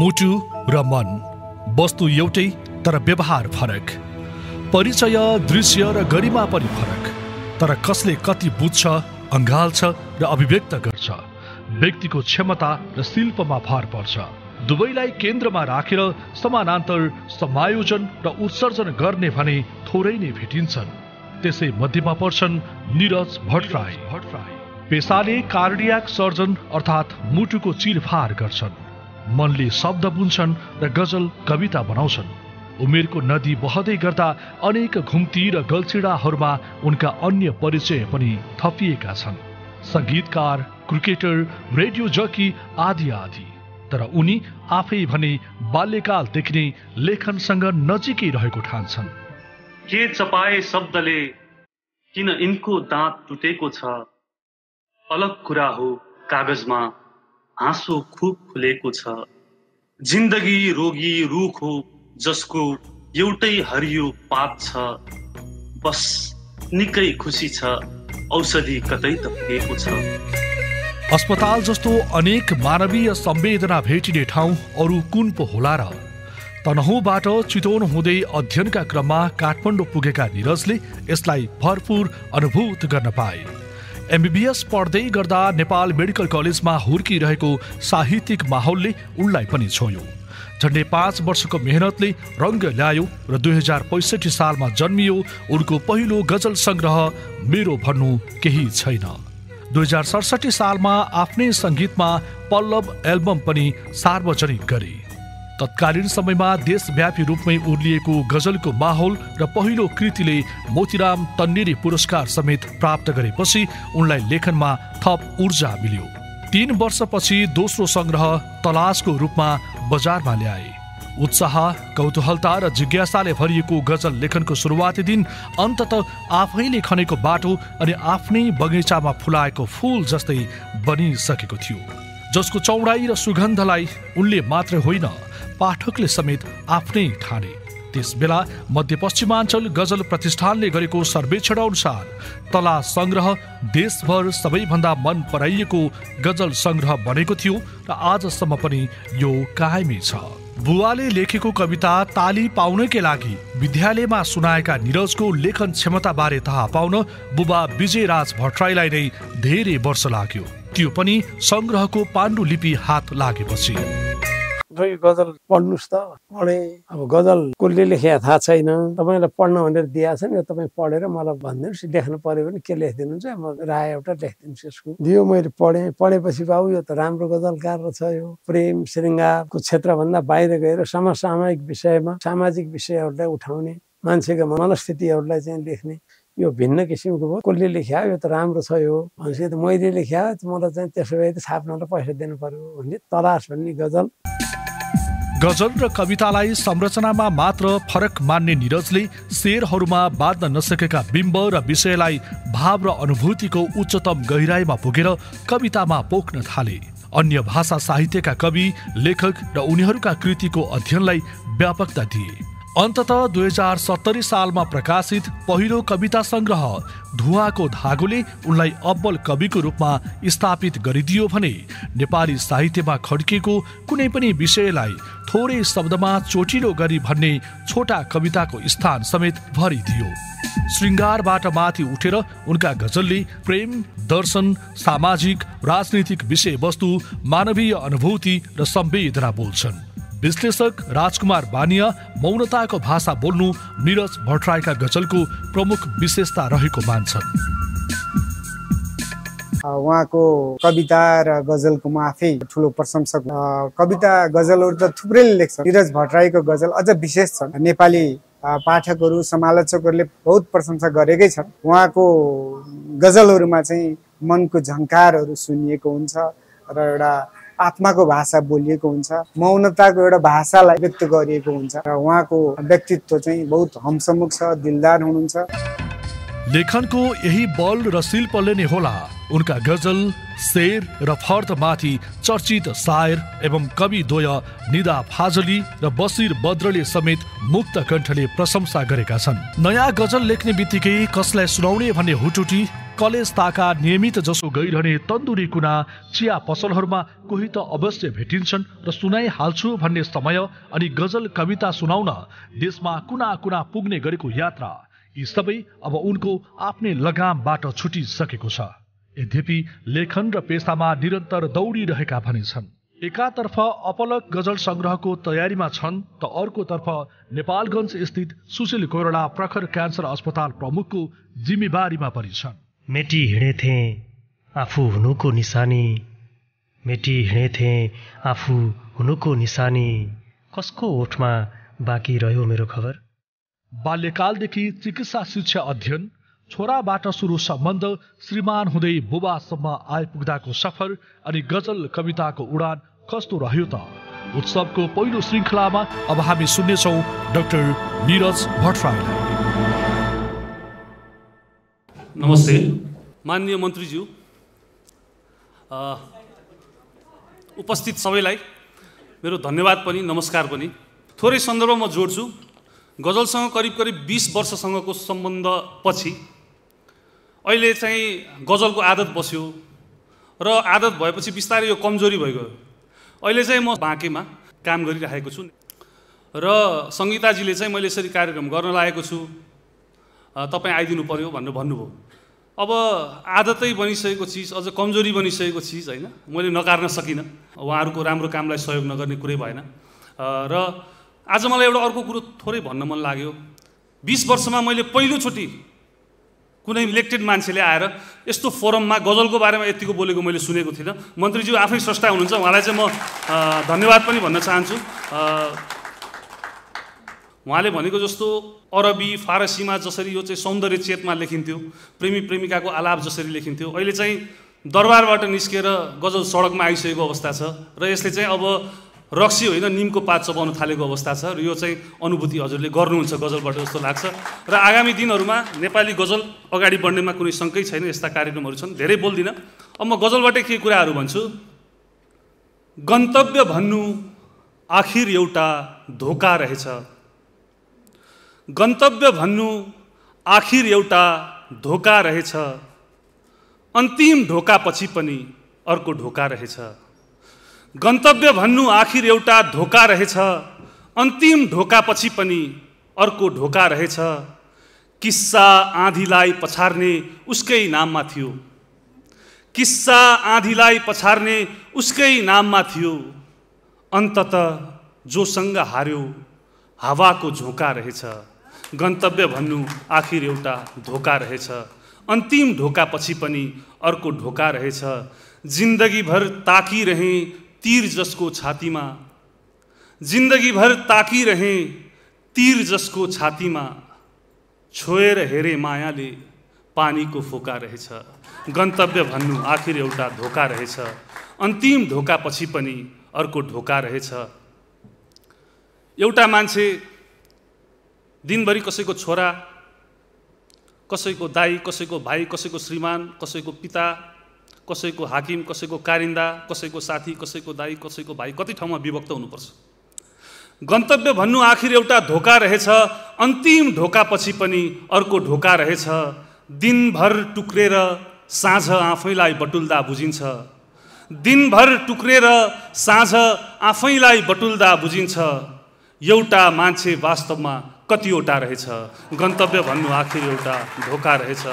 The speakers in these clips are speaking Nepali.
मुटु र मन वस्तु एउटै तर व्यवहार फरक परिचय दृश्य र गरिमा पनि फरक तर कसले कति बुझ्छ अङ्गाल्छ र अभिव्यक्त गर्छ व्यक्तिको क्षमता र शिल्पमा भर पर्छ दुवैलाई केन्द्रमा राखेर समानान्तर समायोजन र उत्सर्जन गर्ने भने थोरै नै भेटिन्छन् त्यसै मध्येमा पर्छन् निरज भट्टराई भट्टराई पेसाले कार्डियाक सर्जन अर्थात् मुटुको चिरफार गर्छन् मनले शब्द बुन्छन् र गजल कविता बनाउँछन् उमेरको नदी बहँदै गर्दा अनेक घुम्ती र गल्छिडाहरूमा उनका अन्य परिचय पनि थपिएका छन् सङ्गीतकार क्रिकेटर रेडियो जकी आदि आदि तर उनी आफै भने बाल्यकालदेखि नै लेखनसँग नजिकै रहेको ठान्छन् के चपाए शब्दले किन यिनको दाँत टुटेको छ अलग कुरा हो कागजमा हाँसो खुब खुलेको छ जिन्दगी रोगी रुख हो जसको एउटै हरियो पात छ बस निकै खुसी छ औषधि कतै त पुगेको छ अस्पताल जस्तो अनेक मानवीय संवेदना भेटिने ठाउँ अरू कुन पो होला र तनहुँबाट चितवन हुँदै अध्ययनका क्रममा काठमाडौँ पुगेका निरजले यसलाई भरपूर अनुभूत गर्न पाए एमबिबिएस पढ्दै गर्दा नेपाल मेडिकल कलेजमा हुर्किरहेको साहित्यिक माहौलले उनलाई पनि छोयो झन्डै पाँच वर्षको मेहनतले रङ्ग ल्यायो र दुई हजार पैँसठी सालमा जन्मियो उनको पहिलो गजल सङ्ग्रह मेरो भन्नु केही छैन दुई हजार सडसठी सालमा आफ्नै सङ्गीतमा पल्लव एल्बम पनि सार्वजनिक गरे तत्कालीन समयमा देशव्यापी रूपमै उर्लिएको गजलको माहौल र पहिलो कृतिले मोतीराम तन्नेरी पुरस्कार समेत प्राप्त गरेपछि उनलाई लेखनमा थप ऊर्जा मिल्यो तीन वर्षपछि दोस्रो सङ्ग्रह तलासको रूपमा बजारमा ल्याए उत्साह कौतूहलता र जिज्ञासाले भरिएको गजल लेखनको सुरुवाती दिन अन्तत आफैले खनेको बाटो अनि आफ्नै बगैँचामा फुलाएको फुल जस्तै बनिसकेको थियो जसको चौडाइ र सुगन्धलाई उनले मात्र होइन पाठकले समेत आफ्नै ठाने त्यस त्यसबेला मध्यपश्चिमाञ्चल गजल प्रतिष्ठानले गरेको सर्वेक्षण अनुसार तला सङ्ग्रह देशभर सबैभन्दा मन पराइएको गजल सङ्ग्रह बनेको थियो र आजसम्म पनि यो कायमी छ बुवाले लेखेको कविता ताली पाउनकै लागि विद्यालयमा सुनाएका निरजको लेखन क्षमता बारे थाहा पाउन बुबा विजयराज भट्टराईलाई नै धेरै वर्ष लाग्यो त्यो पनि सङ्ग्रहको पाण्डुलिपि हात लागेपछि दुई गजल पढ्नुहोस् त पढेँ अब गजल कसले लेखे थाहा छैन तपाईँलाई पढ्न भनेर दिएको छ नि तपाईँ पढेर मलाई भनिदिनुहोस् लेख्नु पऱ्यो भने के लेखिदिनुहुन्छ म राय एउटा लेखिदिनुहोस् यसको दियो मैले पढेँ पढेपछि बाबु यो त राम्रो गजलकार रहेछ यो प्रेम श्रृङ्गारको क्षेत्रभन्दा बाहिर गएर समसामयिक विषयमा सामाजिक विषयहरूलाई उठाउने मान्छेको मनस्थितिहरूलाई चाहिँ लेख्ने यो भिन्न किसिमको भयो कसले लेख्या यो त राम्रो छ यो भनेपछि त मैले लेख्या मलाई चाहिँ त्यसो भए त छाप्नलाई पैसा दिनु पर्यो भन्ने तलास भन्ने गजल गजल र कवितालाई संरचनामा मात्र फरक मान्ने निरजले शेरहरूमा बाँध्न नसकेका बिम्ब र विषयलाई भाव र अनुभूतिको उच्चतम गहिराईमा पुगेर कवितामा पोख्न थाले अन्य भाषा साहित्यका कवि लेखक र उनीहरूका कृतिको अध्ययनलाई व्यापकता दिए अन्तत दुई हजार सत्तरी सालमा प्रकाशित पहिलो कविता सङ्ग्रह धुवाको धागोले उनलाई अब्बल कविको रूपमा स्थापित गरिदियो भने नेपाली साहित्यमा खड्किएको कुनै पनि विषयलाई थोरै शब्दमा चोटिलो गरी भन्ने छोटा कविताको स्थान समेत भरिदियो शृङ्गारबाट माथि उठेर उनका गजलले प्रेम दर्शन सामाजिक राजनीतिक विषयवस्तु मानवीय अनुभूति र सम्वेदना बोल्छन् विश्लेषक राजकुमार बानिया मौनताको भाषा बोल्नु निरज भट्टराईका गजलको प्रमुख विशेषता रहेको मान्छ उहाँको कविता र गजलको म आफै ठुलो प्रशंसक कविता गजलहरू त थुप्रैले लेख्छ निरज भट्टराईको गजल अझ विशेष छन् नेपाली पाठकहरू समालोचकहरूले बहुत प्रशंसा गरेकै छन् उहाँको गजलहरूमा चाहिँ मनको झङ्कारहरू सुनिएको हुन्छ र एउटा आत्माको भाषा बोलिएको हुन्छ मौनताको एउटा भाषालाई व्यक्त गरिएको हुन्छ र उहाँको व्यक्तित्व चाहिँ बहुत हमसम्मुख छ दिलदार हुनुहुन्छ लेखनको यही बल र शिल्पले नै होला उनका गजल शेर र फर्दमाथि चर्चित सायर एवं कवि द्वय निदा फाजली र बसिर बद्रले समेत मुक्त कण्ठले प्रशंसा गरेका छन् नयाँ गजल लेख्ने बित्तिकै कसलाई सुनाउने भन्ने हुटुटी कलेज ताका नियमित जसो गइरहने तन्दुरी कुना चिया पसलहरूमा कोही त अवश्य भेटिन्छन् र सुनाइहाल्छु भन्ने समय अनि गजल कविता सुनाउन देशमा कुना कुना पुग्ने गरेको यात्रा यी सबै अब उनको आफ्नै लगामबाट छुटिसकेको छ यद्यपि लेखन र पेसामा निरन्तर दौडिरहेका भनेछन् एकातर्फ अपलक गजल सङ्ग्रहको तयारीमा छन् त अर्कोतर्फ नेपालगञ्ज स्थित सुशील कोरोडा प्रखर क्यान्सर अस्पताल प्रमुखको जिम्मेवारीमा पनि छन् मेटी हिँडेथे आफू हुनुको निशानी मेटी हिँडेथे आफू हुनुको निशानी कसको ओठमा बाँकी रह्यो मेरो खबर बाल्यकालदेखि चिकित्सा शिक्षा अध्ययन छोराबाट सुरु सम्बन्ध श्रीमान हुँदै बुबासम्म आइपुग्दाको सफर अनि गजल कविताको उडान कस्तो रह्यो त उत्सवको पहिलो श्रृङ्खलामा अब हामी सुन्नेछौँ डाक्टर निरज भट्टराईलाई नमस्ते माननीय मन्त्रीज्यू उपस्थित सबैलाई मेरो धन्यवाद पनि नमस्कार पनि थोरै सन्दर्भ म जोड्छु गजलसँग करिब करिब बिस वर्षसँगको सम्बन्धपछि अहिले चाहिँ गजलको आदत बस्यो र आदत भएपछि बिस्तारै यो कमजोरी भइगयो अहिले चाहिँ म बाँकेमा काम गरिराखेको छु र सङ्गीताजीले चाहिँ मैले यसरी कार्यक्रम गर्न लागेको छु तपाईँ आइदिनु पऱ्यो भनेर भन्नुभयो अब आदतै बनिसकेको चिज अझ कमजोरी बनिसकेको चिज होइन मैले नकार्न सकिनँ उहाँहरूको राम्रो कामलाई सहयोग नगर्ने कुरै भएन र आज मलाई एउटा अर्को कुरो थोरै भन्न मन लाग्यो बिस वर्षमा मैले पहिलोचोटि कुनै इलेक्टेड मान्छेले आएर यस्तो फोरममा गजलको बारेमा यतिको बोलेको मैले सुनेको थिइनँ मन्त्रीज्यू आफै स्रष्टा हुनुहुन्छ उहाँलाई चाहिँ म धन्यवाद पनि भन्न चाहन्छु उहाँले भनेको जस्तो अरबी फारसीमा जसरी यो चाहिँ सौन्दर्य चेतमा लेखिन्थ्यो प्रेमी प्रेमिकाको आलाप जसरी लेखिन्थ्यो अहिले चाहिँ दरबारबाट निस्केर गजल सडकमा आइसकेको अवस्था छ र यसले चाहिँ अब रक्सी होइन निमको पात चपाउन थालेको अवस्था छ र यो चाहिँ अनुभूति हजुरले गर्नुहुन्छ गजलबाट जस्तो लाग्छ र आगामी दिनहरूमा नेपाली गजल अगाडि बढ्नेमा कुनै शङ्कै छैन यस्ता कार्यक्रमहरू छन् धेरै बोल्दिनँ अब म गजलबाटै के कुराहरू भन्छु गन्तव्य भन्नु आखिर एउटा धोका रहेछ गन्तव्य भन्नु आखिर एउटा ढोका रहेछ अन्तिम ढोकापछि पनि अर्को ढोका रहेछ गन्तव्य भन्नु आखिर एउटा ढोका रहेछ अन्तिम ढोकापछि पनि अर्को ढोका रहेछ किस्सा आँधीलाई पछार्ने उसकै नाममा थियो किस्सा आँधीलाई पछार्ने उसकै नाममा थियो अन्तत जोसँग हार्यो हावाको झोका रहेछ गन्तव्य भन्नु आखिर एउटा धोका रहेछ अन्तिम ढोकापछि पनि अर्को ढोका रहेछ जिन्दगीभर ताकिरहेँ तीर जसको छातीमा जिन्दगीभर ताकिरहेँ तीर जसको छातीमा छोएर हेरे मायाले पानीको फोका रहेछ गन्तव्य भन्नु आखिर एउटा धोका रहेछ अन्तिम पछि पनि अर्को ढोका रहेछ एउटा मान्छे दिनभरि कसैको छोरा कसैको दाई कसैको भाइ कसैको श्रीमान कसैको पिता कसैको हाकिम कसैको कारिन्दा कसैको साथी कसैको दाई कसैको भाइ कति ठाउँमा विभक्त हुनुपर्छ गन्तव्य भन्नु आखिर एउटा धोका रहेछ अन्तिम ढोकापछि पनि अर्को ढोका रहेछ दिनभर टुक्रेर साँझ आफैलाई बटुल्दा बुझिन्छ दिनभर टुक्रेर साँझ आफैलाई बटुल्दा बुझिन्छ एउटा मान्छे वास्तवमा कतिवटा रहेछ गन्तव्य भन्नु आखिर एउटा ढोका रहेछ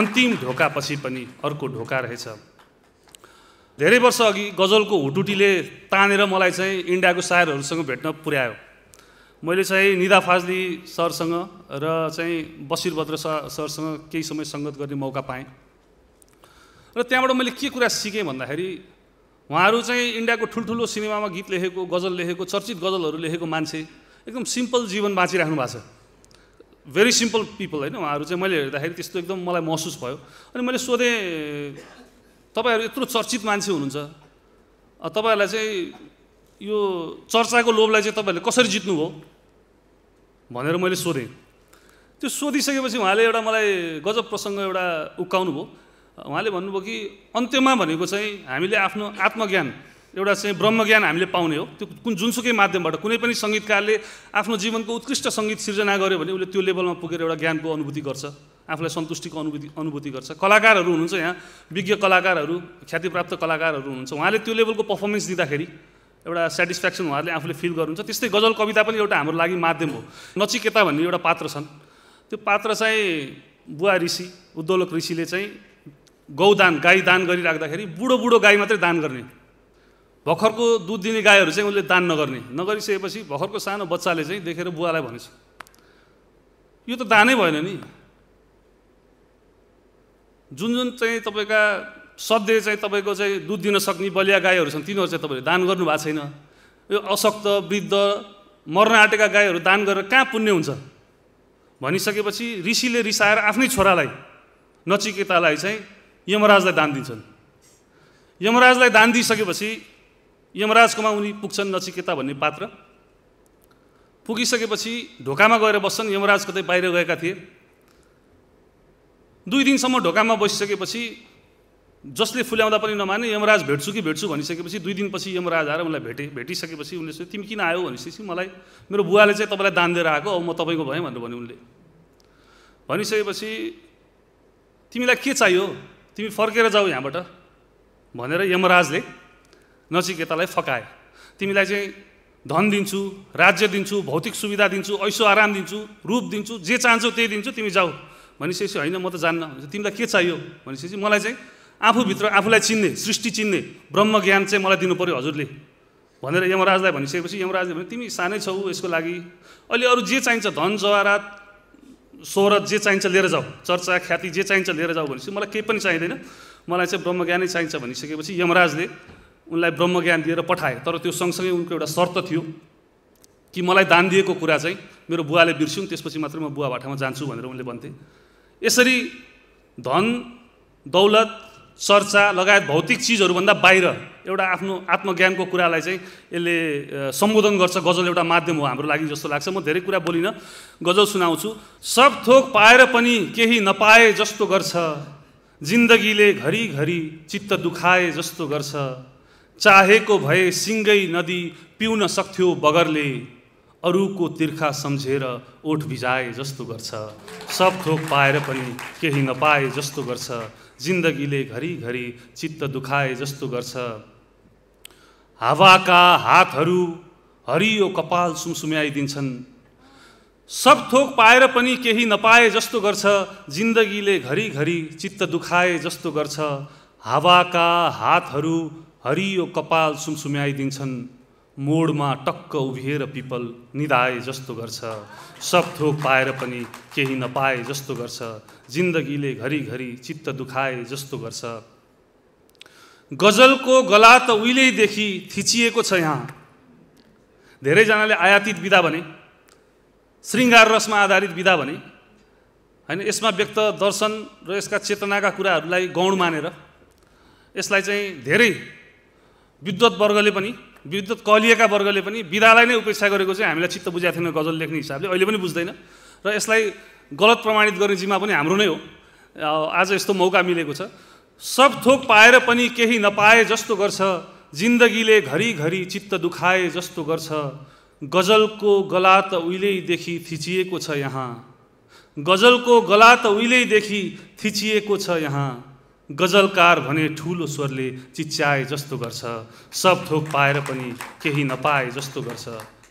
अन्तिम ढोकापछि पनि अर्को ढोका रहेछ धेरै वर्ष अघि गजलको हुटुटीले तानेर मलाई चाहिँ इन्डियाको सायरहरूसँग भेट्न पुर्यायो मैले चाहिँ निदा फाजली सरसँग र चाहिँ बसिर भद्र सरसँग केही समय सङ्गत गर्ने मौका पाएँ र त्यहाँबाट मैले के कुरा सिकेँ भन्दाखेरि उहाँहरू चाहिँ इन्डियाको ठुल्ठुलो सिनेमामा गीत लेखेको गजल लेखेको चर्चित गजलहरू लेखेको मान्छे एकदम सिम्पल जीवन बाँचिराख्नु भएको छ भेरी सिम्पल पिपल होइन उहाँहरू चाहिँ मैले हेर्दाखेरि त्यस्तो एकदम मलाई महसुस भयो अनि मैले सोधेँ तपाईँहरू यत्रो चर्चित मान्छे हुनुहुन्छ तपाईँहरूलाई चाहिँ यो चर्चाको लोभलाई चाहिँ तपाईँहरूले कसरी जित्नुभयो भनेर मैले सोधेँ त्यो सोधिसकेपछि उहाँले एउटा मलाई गजब प्रसङ्ग एउटा उक्काउनु भयो उहाँले भन्नुभयो कि अन्त्यमा भनेको चाहिँ हामीले आफ्नो आत्मज्ञान एउटा चाहिँ ब्रह्मज्ञान हामीले पाउने हो त्यो कुन जुनसुकै माध्यमबाट कुनै पनि सङ्गीतकारले आफ्नो जीवनको उत्कृष्ट सङ्गीत सिर्जना गर्यो भने उसले त्यो लेभलमा पुगेर एउटा ज्ञानको अनुभूति गर्छ आफूलाई सन्तुष्टिको अनुभूति अनुभूति गर्छ कलाकारहरू हुनुहुन्छ यहाँ विज्ञ कलाकारहरू ख्यातिप्राप्त कलाकारहरू हुनुहुन्छ उहाँले त्यो लेभलको पर्फर्मेन्स दिँदाखेरि एउटा सेटिस्फ्याक्सन उहाँहरूले आफूले फिल गर्नुहुन्छ त्यस्तै गजल कविता पनि एउटा हाम्रो लागि माध्यम हो नचिकेता भन्ने एउटा पात्र छन् त्यो पात्र चाहिँ बुवा ऋषि उद्दोलक ऋषिले चाहिँ गौदान गाई दान गरिराख्दाखेरि बुढो बुढो गाई मात्रै दान गर्ने भर्खरको दुध दिने गाईहरू चाहिँ उसले दान नगर्ने नगरिसकेपछि भर्खरको सानो बच्चाले चाहिँ देखेर बुवालाई भनेछ यो त दानै भएन नि जुन जुन चाहिँ तपाईँका सद्य चाहिँ तपाईँको चाहिँ दुध दिन सक्ने बलिया गाईहरू छन् तिनीहरू चाहिँ तपाईँले दान गर्नु भएको छैन यो अशक्त वृद्ध मर्न आँटेका गाईहरू दान गरेर कहाँ पुण्य हुन्छ भनिसकेपछि ऋषिले रिसाएर आफ्नै छोरालाई नचिकेतालाई चाहिँ यमराजलाई दान दिन्छन् यमराजलाई दान दिइसकेपछि यमराजकोमा उनी पुग्छन् नचिकेता भन्ने पात्र पुगिसकेपछि ढोकामा गएर बस्छन् यमराज कतै बाहिर गएका थिए दुई दिनसम्म ढोकामा बसिसकेपछि जसले फुल्याउँदा पनि नमाने यमराज भेट्छु कि भेट्छु भनिसकेपछि दुई दिनपछि यमराज आएर उनलाई भेटे भेटिसकेपछि उनले चाहिँ तिमी किन आयो भनेपछि मलाई मेरो बुवाले चाहिँ तपाईँलाई दान दिएर आएको अब म तपाईँको भएँ भनेर भने उनले भनिसकेपछि तिमीलाई के चाहियो तिमी फर्केर जाऊ यहाँबाट भनेर यमराजले नचिकेतालाई फकाए तिमीलाई चाहिँ धन दिन्छु राज्य दिन्छु भौतिक सुविधा दिन्छु ऐसो आराम दिन्छु रूप दिन्छु जे चाहन्छौ त्यही दिन्छु तिमी जाऊ भनिसकेपछि होइन म त जान्न तिमीलाई के चाहियो भनेपछि मलाई चाहिँ आफूभित्र आफूलाई चिन्ने सृष्टि चिन्ने ब्रह्म ज्ञान चाहिँ मलाई दिनु पऱ्यो हजुरले भनेर यमराजलाई भनिसकेपछि यमराजले भने तिमी सानै छौ यसको लागि अहिले अरू जे चाहिन्छ धन जवारात सोहरत जे चाहिन्छ लिएर जाऊ चर्चा ख्याति जे चाहिन्छ लिएर जाऊ भनेपछि मलाई केही पनि चाहिँदैन मलाई चाहिँ ब्रह्म ज्ञानै चाहिन्छ भनिसकेपछि यमराजले उनलाई ब्रह्मज्ञान दिएर पठाए तर त्यो सँगसँगै उनको एउटा शर्त थियो कि मलाई दान दिएको कुरा चाहिँ मेरो बुवाले बिर्स्यौँ त्यसपछि मात्र म बुवा भाटामा जान्छु भनेर उनले भन्थे यसरी धन दौलत चर्चा लगायत भौतिक चिजहरूभन्दा बाहिर एउटा आफ्नो आत्मज्ञानको कुरालाई चाहिँ यसले सम्बोधन गर्छ गजल एउटा माध्यम हो हाम्रो लागि जस्तो लाग्छ म धेरै कुरा बोलिनँ गजल सुनाउँछु सब थोक पाएर पनि केही नपाए जस्तो गर्छ जिन्दगीले घरिघरि चित्त दुखाए जस्तो गर्छ चाहेको भए सिङ्गै नदी पिउन सक्थ्यो बगरले अरूको तिर्खा सम्झेर ओठ भिजाए जस्तो गर्छ सब थोक पाएर पनि केही नपाए जस्तो गर्छ जिन्दगीले घरिघरि चित्त दुखाए जस्तो गर्छ हावाका हातहरू हरियो कपाल सुमसुम्याइदिन्छन् सब थोक पाएर पनि केही नपाए जस्तो गर्छ जिन्दगीले घरिघरि चित्त दुखाए जस्तो गर्छ हावाका हातहरू हरियो कपाल सुमसुम्याइदिन्छन् मोडमा टक्क उभिएर पिपल निधाए जस्तो गर्छ सब थोक पाएर पनि केही नपाए जस्तो गर्छ जिन्दगीले घरिघरि चित्त दुखाए जस्तो गर्छ गजलको गला त उहिलेदेखि थिचिएको छ यहाँ धेरैजनाले आयातित विधा भने शृङ्गार रसमा आधारित विधा भने होइन यसमा व्यक्त दर्शन र यसका चेतनाका कुराहरूलाई गौण मानेर यसलाई चाहिँ धेरै विद्वत वर्गले पनि विद्वत कलिएका वर्गले पनि विधालाई नै उपेक्षा गरेको चाहिँ हामीलाई चित्त बुझाएको थिएन गजल लेख्ने हिसाबले अहिले पनि बुझ्दैन र यसलाई गलत प्रमाणित गर्ने जिम्मा पनि हाम्रो नै हो आज यस्तो मौका मिलेको छ सब थोक पाएर पनि केही नपाए जस्तो गर्छ जिन्दगीले घरिघरि चित्त दुखाए जस्तो गर्छ गजलको गला त उहिल्यैदेखि थिचिएको छ यहाँ गजलको गला त उहिल्यैदेखि थिचिएको छ यहाँ गजलकार भने ठुलो स्वरले चिच्याए जस्तो गर्छ सब थोक पाएर पनि केही नपाए जस्तो गर्छ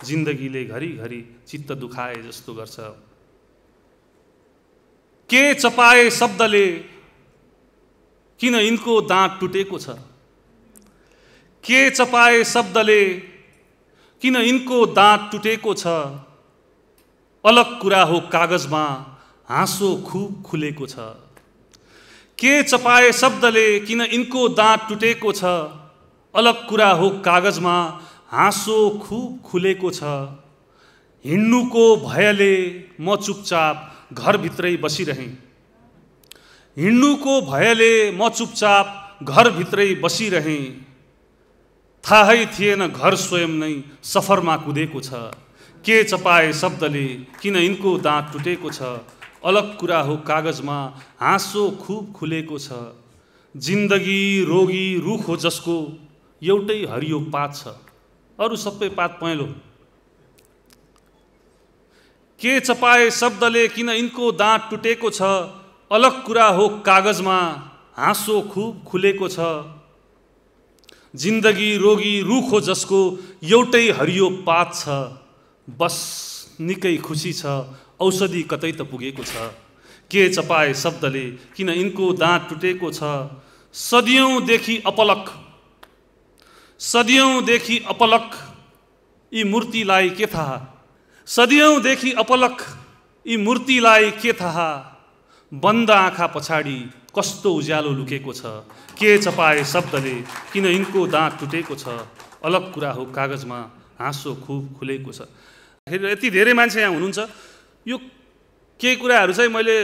जिन्दगीले घरिघरि चित्त दुखाए जस्तो गर्छ के चपाए शब्दले किन यिनको दाँत टुटेको छ के चपाए शब्दले किन यिनको दाँत टुटेको छ अलग कुरा हो कागजमा हाँसो खुब खुलेको छ के चपाए शब्दले किन यिनको दाँत टुटेको छ अलग कुरा हो कागजमा हाँसो खुब खुलेको छ हिँड्नुको भयले म चुपचाप घरभित्रै बसिरहेँ हिँड्नुको भयले म चुपचाप घरभित्रै बसिरहेँ थाहै थिएन घर स्वयं नै सफरमा कुदेको छ के चपाए शब्दले किन यिनको दाँत टुटेको छ अलग कुरा हो कागजमा हाँसो खुब खुलेको छ जिन्दगी रोगी रुख हो जसको एउटै हरियो पात छ अरू सबै पात पहेँलो के चपाए शब्दले किन यिनको दाँत टुटेको छ अलग कुरा हो कागजमा हाँसो खुब खुलेको छ जिन्दगी रोगी रुख हो जसको एउटै हरियो पात छ बस निकै खुसी छ औषधि कतै त पुगेको छ के चपाए शब्दले किन यिनको दाँत टुटेको छ सदियौँदेखि अपलक सदियौँदेखि अपलक यी मूर्तिलाई के थाहा सदियौँदेखि अपलक यी मूर्तिलाई के थाहा बन्द आँखा पछाडि कस्तो उज्यालो लुकेको छ के चपाए शब्दले किन यिनको दाँत टुटेको छ अलग कुरा हो कागजमा हाँसो खुब खुलेको छ यति धेरै मान्छे यहाँ हुनुहुन्छ यो केही कुराहरू चाहिँ मैले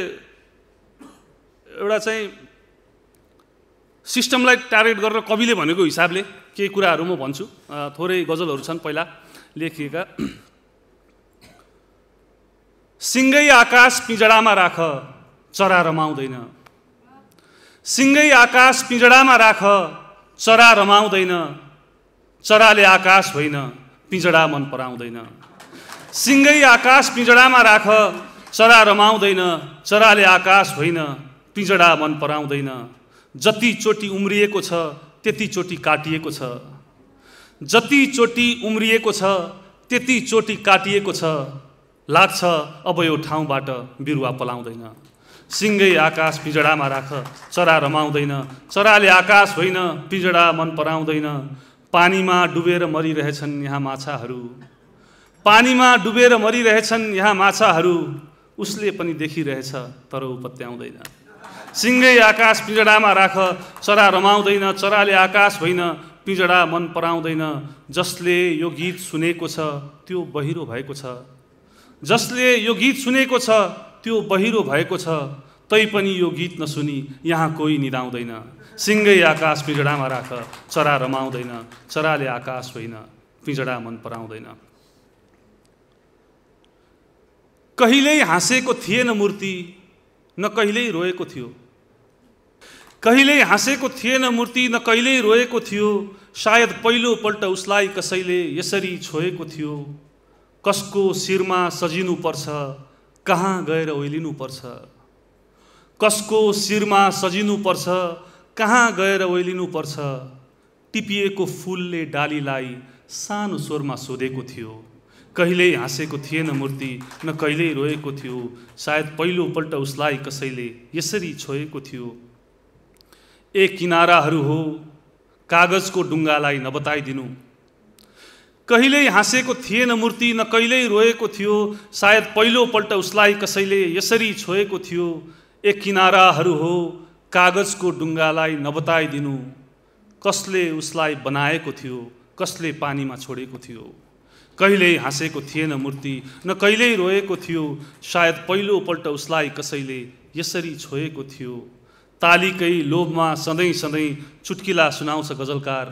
एउटा चाहिँ सिस्टमलाई टार्गेट गरेर कविले भनेको हिसाबले केही कुराहरू म भन्छु थोरै गजलहरू छन् पहिला लेखिएका सिँगै आकाश पिजडामा राख चरा रमाउँदैन सिँगै आकाश पिँजडामा राख चरा रमाउँदैन चराले आकाश होइन पिँजडा मन पराउँदैन सिँगै आकाश पिँजडामा राख चरा रमाउँदैन चराले आकाश होइन पिँजडा मन पराउँदैन जतिचोटि उम्रिएको छ त्यतिचोटि काटिएको छ जतिचोटि उम्रिएको छ त्यतिचोटि काटिएको छ लाग्छ अब यो ठाउँबाट बिरुवा पलाउँदैन सिँगै आकाश पिँजडामा राख चरा रमाउँदैन चराले आकाश होइन पिँजडा मन पराउँदैन पानीमा डुबेर मरिरहेछन् यहाँ माछाहरू पानीमा डुबेर मरिरहेछन् यहाँ माछाहरू उसले पनि देखिरहेछ तर ऊ पत्याउँदैन सिँगै आकाश पिजडामा राख चरा रमाउँदैन चराले आकाश होइन पिँजडा मन पराउँदैन जसले यो गीत सुनेको छ त्यो बहिरो भएको छ जसले यो गीत सुनेको छ त्यो बहिरो भएको छ तैपनि यो गीत नसुनी यहाँ कोही निदाउँदैन सिँगै आकाश पिजडामा राख चरा रमाउँदैन चराले आकाश होइन पिँजडा मन पराउँदैन कहिल्यै हाँसेको थिएन मूर्ति न कहिल्यै रोएको थियो कहिल्यै हाँसेको थिएन मूर्ति न कहिल्यै रोएको थियो सायद पहिलोपल्ट उसलाई कसैले यसरी छोएको थियो कसको शिरमा सजिनु पर्छ कहाँ गएर ओइलिनु पर्छ कसको शिरमा सजिनु पर्छ कहाँ गएर ओइलिनु पर्छ टिपिएको फुलले डालीलाई सानो स्वरमा सोधेको थियो कहिल्यै हाँसेको थिएन मूर्ति न कहिल्यै रोएको थियो सायद पहिलोपल्ट उसलाई कसैले यसरी छोएको थियो ए किनाराहरू हो कागजको डुङ्गालाई नबताइदिनु कहिल्यै हाँसेको थिएन मूर्ति न कहिल्यै रोएको थियो सायद पहिलोपल्ट उसलाई कसैले यसरी छोएको थियो ए किनाराहरू हो कागजको डुङ्गालाई नबताइदिनु कसले उसलाई बनाएको थियो कसले पानीमा छोडेको थियो कहिल्यै हाँसेको थिएन मूर्ति न कहिल्यै रोएको थियो सायद पहिलोपल्ट उसलाई कसैले यसरी छोएको थियो तालीकै लोभमा सधैँ सधैँ चुटकिला सुनाउँछ गजलकार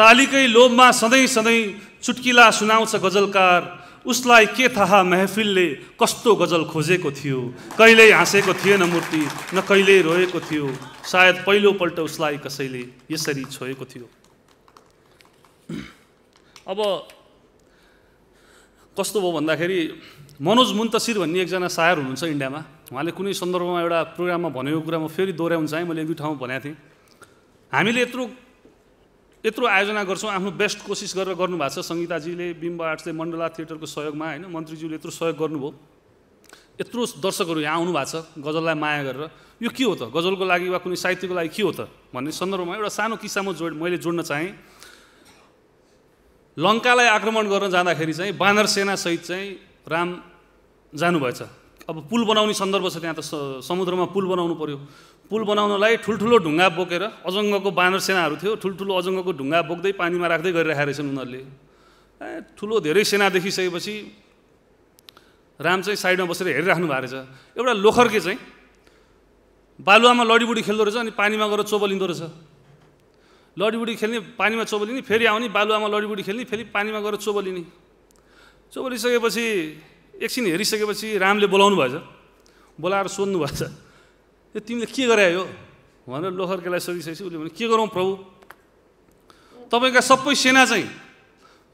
तालीकै लोभमा सधैँ सधैँ चुटकिला सुनाउँछ गजलकार उसलाई के थाहा महफिलले कस्तो गजल खोजेको थियो कहिल्यै हाँसेको थिएन मूर्ति न कहिल्यै रोएको थियो सायद पहिलोपल्ट उसलाई कसैले यसरी छोएको थियो अब कस्तो भयो भन्दाखेरि मनोज मुन्तसिर भन्ने एकजना सायर हुनुहुन्छ इन्डियामा उहाँले कुनै सन्दर्भमा एउटा प्रोग्राममा भनेको कुरा म फेरि दोहोऱ्याउनु चाहेँ मैले एक दुई ठाउँमा भनेको थिएँ हामीले यत्रो यत्रो आयोजना गर्छौँ आफ्नो बेस्ट कोसिस गरेर गर्नुभएको छ सङ्गीताजीले बिम्ब आर्ट्सले मण्डला थिएटरको सहयोगमा होइन मन्त्रीज्यूले यत्रो सहयोग गर्नुभयो यत्रो दर्शकहरू यहाँ आउनु भएको छ गजललाई माया गरेर यो के हो त गजलको लागि वा कुनै साहित्यको लागि के हो त भन्ने सन्दर्भमा एउटा सानो किस्सा म जोड मैले जोड्न चाहेँ लङ्कालाई आक्रमण गर्न जाँदाखेरि चाहिँ बानर सेनासहित चाहिँ राम जानुभएछ अब पुल बनाउने सन्दर्भ छ त्यहाँ त समुद्रमा पुल बनाउनु पऱ्यो पुल बनाउनलाई ठुल्ठुलो ढुङ्गा बोकेर अजङ्गको बानर सेनाहरू थियो ठुल्ठुलो अजङ्गको ढुङ्गा बोक्दै पानीमा राख्दै गरिरहेको रहेछन् उनीहरूले ए ठुलो धेरै सेना देखिसकेपछि राम चाहिँ साइडमा बसेर हेरिराख्नु भएको रहेछ एउटा लोखर्के चाहिँ बालुवामा लडीबुडी खेल्दो रहेछ अनि पानीमा गएर चोबलिँदो रहेछ लडीबुडी खेल्ने पानीमा चोबलिने फेरि आउने बालुवामा लडीबुडी खेल्ने फेरि पानीमा गएर चोबलिने चोबलिसकेपछि एकछिन हेरिसकेपछि रामले बोलाउनु भएछ बोलाएर सोध्नु भएछ ए तिमीले के गरे यो भनेर लोखर्केलाई सोधिसकेपछि उसले भने के गरौँ प्रभु तपाईँका सबै सेना चाहिँ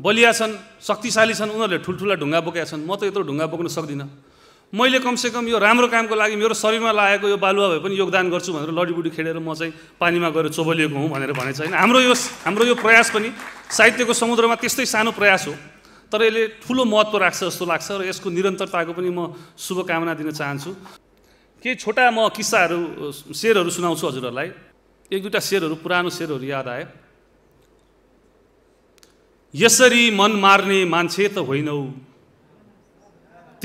बलिया छन् शक्तिशाली छन् उनीहरूले ठुल्ठुला ढुङ्गा बोकेका छन् म त यत्रो ढुङ्गा बोक्न सक्दिनँ मैले कमसेकम यो राम्रो कामको लागि मेरो शरीरमा लागेको यो बालुवा भए पनि योगदान गर्छु भनेर लडीबुडी खेलेर म चाहिँ पानीमा गएर चोबलिएको हुँ भनेर भनेको छैन हाम्रो यो हाम्रो यो प्रयास पनि साहित्यको समुद्रमा त्यस्तै सानो प्रयास हो तर यसले ठुलो महत्त्व राख्छ जस्तो लाग्छ र यसको निरन्तरताको पनि म शुभकामना दिन चाहन्छु केही छोटा म किस्साहरू सेरहरू सुनाउँछु हजुरहरूलाई एक दुईवटा सेरहरू पुरानो सेरहरू याद आए यसरी मन मार्ने मान्छे त होइनौ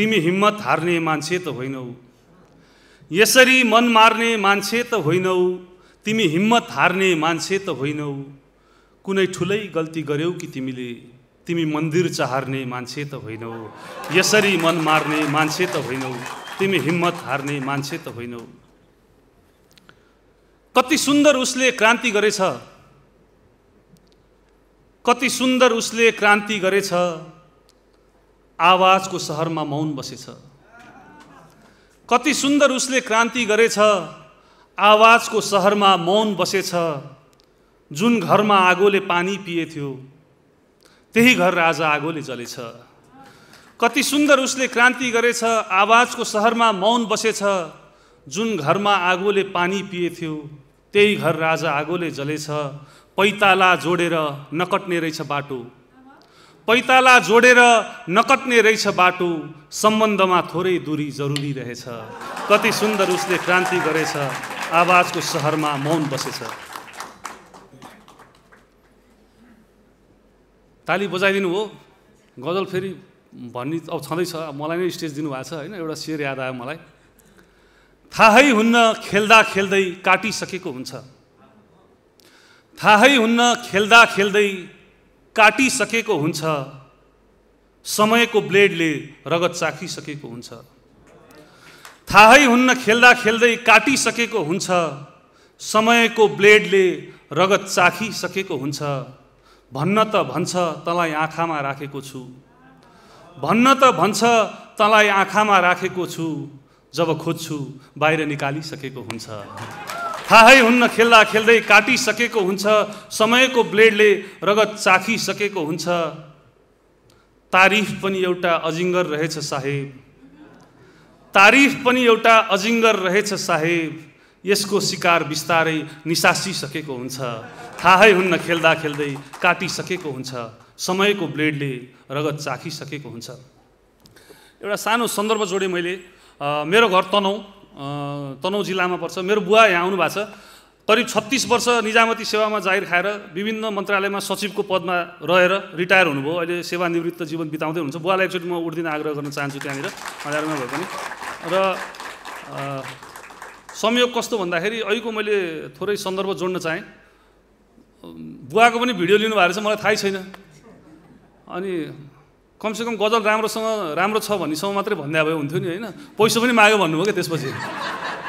तिमी हिम्मत हार्ने मान्छे त होइनौ यसरी मन मार्ने मान्छे त होइनौ तिमी हिम्मत हार्ने मान्छे त होइनौ कुनै ठुलै गल्ती गर्यौ कि तिमीले तिमी मन्दिर चाहर्ने मान्छे त होइनौ यसरी मन मार्ने मान्छे त होइनौ तिमी हिम्मत हार्ने मान्छे त होइनौ कति सुन्दर उसले क्रान्ति गरेछ कति सुन्दर उसले क्रान्ति गरेछ आवाजको सहरमा मौन बसेछ कति सुन्दर उसले क्रान्ति गरेछ आवाजको सहरमा मौन बसेछ जुन घरमा आगोले पानी पिएथ्यो त्यही घर आज आगोले जलेछ कति सुन्दर उसले क्रान्ति गरेछ आवाजको सहरमा मौन बसेछ जुन घरमा आगोले पानी पिएथ्यो त्यही घर राजा आगोले जलेछ पैताला जोडेर नकट्ने रहेछ बाटो पैताला जोडेर नकट्ने रहेछ बाटो सम्बन्धमा थोरै दूरी जरुरी रहेछ कति सुन्दर उसले क्रान्ति गरेछ आवाजको सहरमा मौन बसेछ ताली बजाइदिनु हो गजल फेरि भन्ने अब छँदैछ मलाई नै स्टेज दिनुभएको छ होइन एउटा सेयर याद आयो मलाई थाहै हुन्न खेल्दा खेल्दै काटिसकेको हुन्छ थाहै हुन्न खेल्दा खेल्दै काटिसकेको हुन्छ समयको ब्लेडले रगत चाखिसकेको हुन्छ थाहै हुन्न खेल्दा खेल्दै काटिसकेको हुन्छ समयको ब्लेडले रगत चाखिसकेको हुन्छ भन्न त भन्छ तँलाई आँखामा राखेको छु भन्न त भन्छ तँलाई आँखामा राखेको छु जब खोज्छु बाहिर निकालिसकेको हुन्छ थाहै हुन्न खेल्दा खेल्दै काटिसकेको हुन्छ समयको ब्लेडले रगत चाखिसकेको हुन्छ तारिफ पनि एउटा अजिङ्गर रहेछ साहेब तारिफ पनि एउटा अजिङ्गर रहेछ साहेब यसको शिकार बिस्तारै निसासिसकेको हुन्छ थाहै हुन्न खेल्दा खेल्दै काटिसकेको हुन्छ समयको ब्लेडले रगत चाखिसकेको हुन्छ एउटा सानो सन्दर्भ जोडेँ मैले मेरो घर तनहुँ तनहु जिल्लामा पर्छ मेरो बुवा यहाँ आउनु भएको छ करिब छत्तिस वर्ष निजामती सेवामा जाहिर खाएर विभिन्न मन्त्रालयमा सचिवको पदमा रहेर रिटायर हुनुभयो अहिले सेवानिवृत्त जीवन बिताउँदै हुनुहुन्छ बुवालाई एकचोटि म उठिदिन आग्रह गर्न चाहन्छु त्यहाँनिर हजारमा भए पनि र संयोग कस्तो भन्दाखेरि अहिलेको मैले थोरै सन्दर्भ जोड्न चाहेँ बुवाको पनि भिडियो लिनुभएको रहेछ मलाई थाहै छैन अनि कमसेकम गजल राम्रोसँग राम्रो छ भन्नेसम्म मात्रै भन्दा भए हुन्थ्यो नि होइन पैसा पनि माग्यो भन्नुभयो क्या त्यसपछि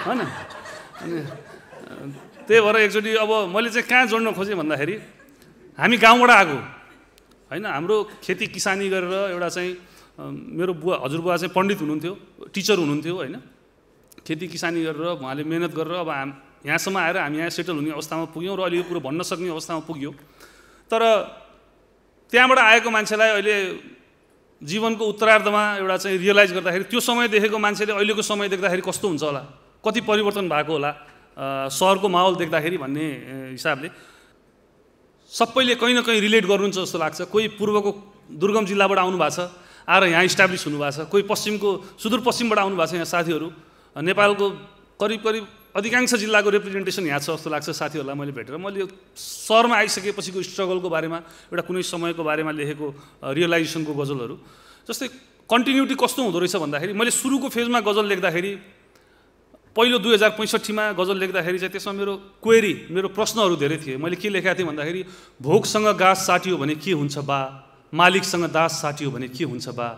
होइन अनि त्यही भएर एकचोटि अब मैले चाहिँ कहाँ जोड्न खोजेँ भन्दाखेरि हामी गाउँबाट आएको होइन हाम्रो खेती किसानी गरेर एउटा चाहिँ मेरो बुवा हजुरबुवा चाहिँ पण्डित हुनुहुन्थ्यो टिचर हुनुहुन्थ्यो होइन खेती किसानी गरेर उहाँले मेहनत गरेर अब हाम यहाँसम्म आएर हामी यहाँ सेटल हुने अवस्थामा पुग्यौँ र अहिले यो कुरो भन्न सक्ने अवस्थामा पुग्यो तर त्यहाँबाट आएको मान्छेलाई अहिले जीवनको उत्तरार्धमा एउटा चाहिँ रियलाइज गर्दाखेरि त्यो समय देखेको मान्छेले अहिलेको समय देख्दाखेरि कस्तो हुन्छ होला कति परिवर्तन भएको होला सहरको माहौल देख्दाखेरि भन्ने हिसाबले सबैले कहीँ न कहीँ रिलेट गर्नुहुन्छ जस्तो लाग्छ कोही पूर्वको दुर्गम जिल्लाबाट आउनु भएको छ आएर यहाँ इस्टाब्लिस हुनुभएको छ कोही पश्चिमको सुदूरपश्चिमबाट आउनु भएको छ यहाँ साथीहरू नेपालको करिब करिब अधिकांश जिल्लाको रिप्रेजेन्टेसन यहाँ छ जस्तो लाग्छ साथीहरूलाई मैले भेटेर मैले सहरमा आइसकेपछिको स्ट्रगलको बारेमा एउटा कुनै समयको बारेमा लेखेको रियलाइजेसनको गजलहरू जस्तै कन्टिन्युटी कस्तो हुँदो रहेछ भन्दाखेरि मैले सुरुको फेजमा गजल लेख्दाखेरि पहिलो दुई हजार पैँसठीमा गजल लेख्दाखेरि चाहिँ त्यसमा मेरो क्वेरी मेरो प्रश्नहरू धेरै थिए मैले के लेखेको थिएँ भन्दाखेरि भोकसँग गाँस साटियो भने के हुन्छ बा मालिकसँग दास साटियो भने के हुन्छ बा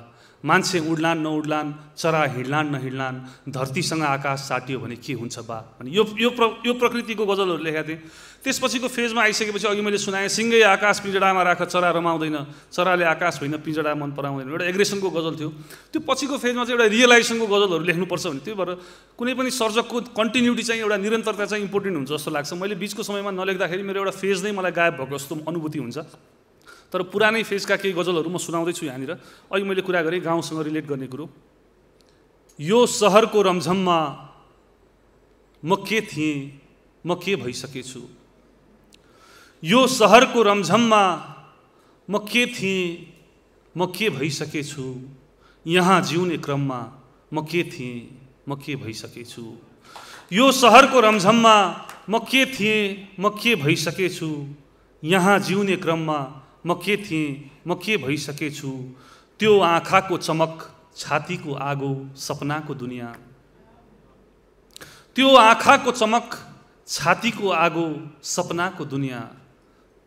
मान्छे उड्लान् नउड्लान् चरा हिँड्लान् नहिँड्लान् धरतीसँग आकाश साटियो भने के हुन्छ बा भने यो यो प्र यो प्रकृतिको गजलहरू लेखेका थिएँ त्यसपछिको फेजमा आइसकेपछि अघि मैले सुनाएँ सिँगै आकाश पिँजडामा राख चरा रमाउँदैन चराले आकाश होइन पिँजडा मन पराउँदैन एउटा एग्रेसनको गजल थियो त्यो पछिको फेजमा चाहिँ एउटा रियलाइजेसनको गजलहरू लेख्नुपर्छ भने त्यही भएर कुनै पनि सर्जकको कन्टिन्युटी चाहिँ एउटा निरन्तरता चाहिँ इम्पोर्टेन्ट हुन्छ जस्तो लाग्छ मैले बिचको समयमा नलेख्दाखेरि मेरो एउटा फेज नै मलाई गायब भएको जस्तो अनुभूति हुन्छ तर पुरानै फेजका केही गजलहरू म सुनाउँदैछु यहाँनिर अघि मैले कुरा गरेँ गाउँसँग रिलेट गर्ने कुरो यो सहरको रमझममा म के थिएँ म के भइसकेछु यो सहरको रमझममा म के थिएँ म के भइसकेछु यहाँ जिउने क्रममा म के थिएँ म के भइसकेछु यो सहरको रमझममा म के थिएँ म के भइसकेछु यहाँ जिउने क्रममा म के थिएँ म के भइसकेछु त्यो आँखाको चमक छातीको आगो सपनाको दुनियाँ त्यो आँखाको चमक छातीको आगो सपनाको दुनियाँ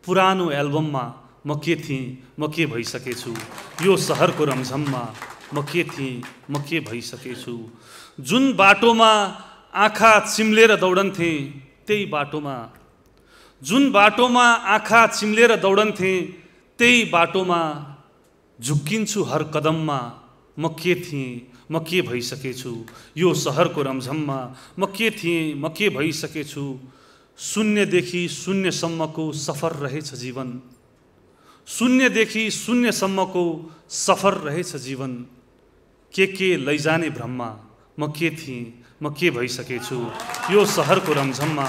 पुरानो एल्बममा म के थिएँ म के भइसकेछु यो सहरको रमझममा म के थिएँ म के भइसकेछु जुन बाटोमा आँखा चिम्लेर दौडन्थेँ त्यही बाटोमा जुन बाटोमा आँखा चिम्लेर दौडन्थेँ त्यही बाटोमा झुक्किन्छु हर कदममा म के थिएँ म के भइसकेछु यो सहरको रमझममा म के थिएँ म के भइसकेछु शून्यदेखि शून्यसम्मको सफर रहेछ जीवन शून्यदेखि शून्यसम्मको सफर रहेछ जीवन के के लैजाने भ्रममा म के थिएँ म के भइसकेछु यो सहरको रमझममा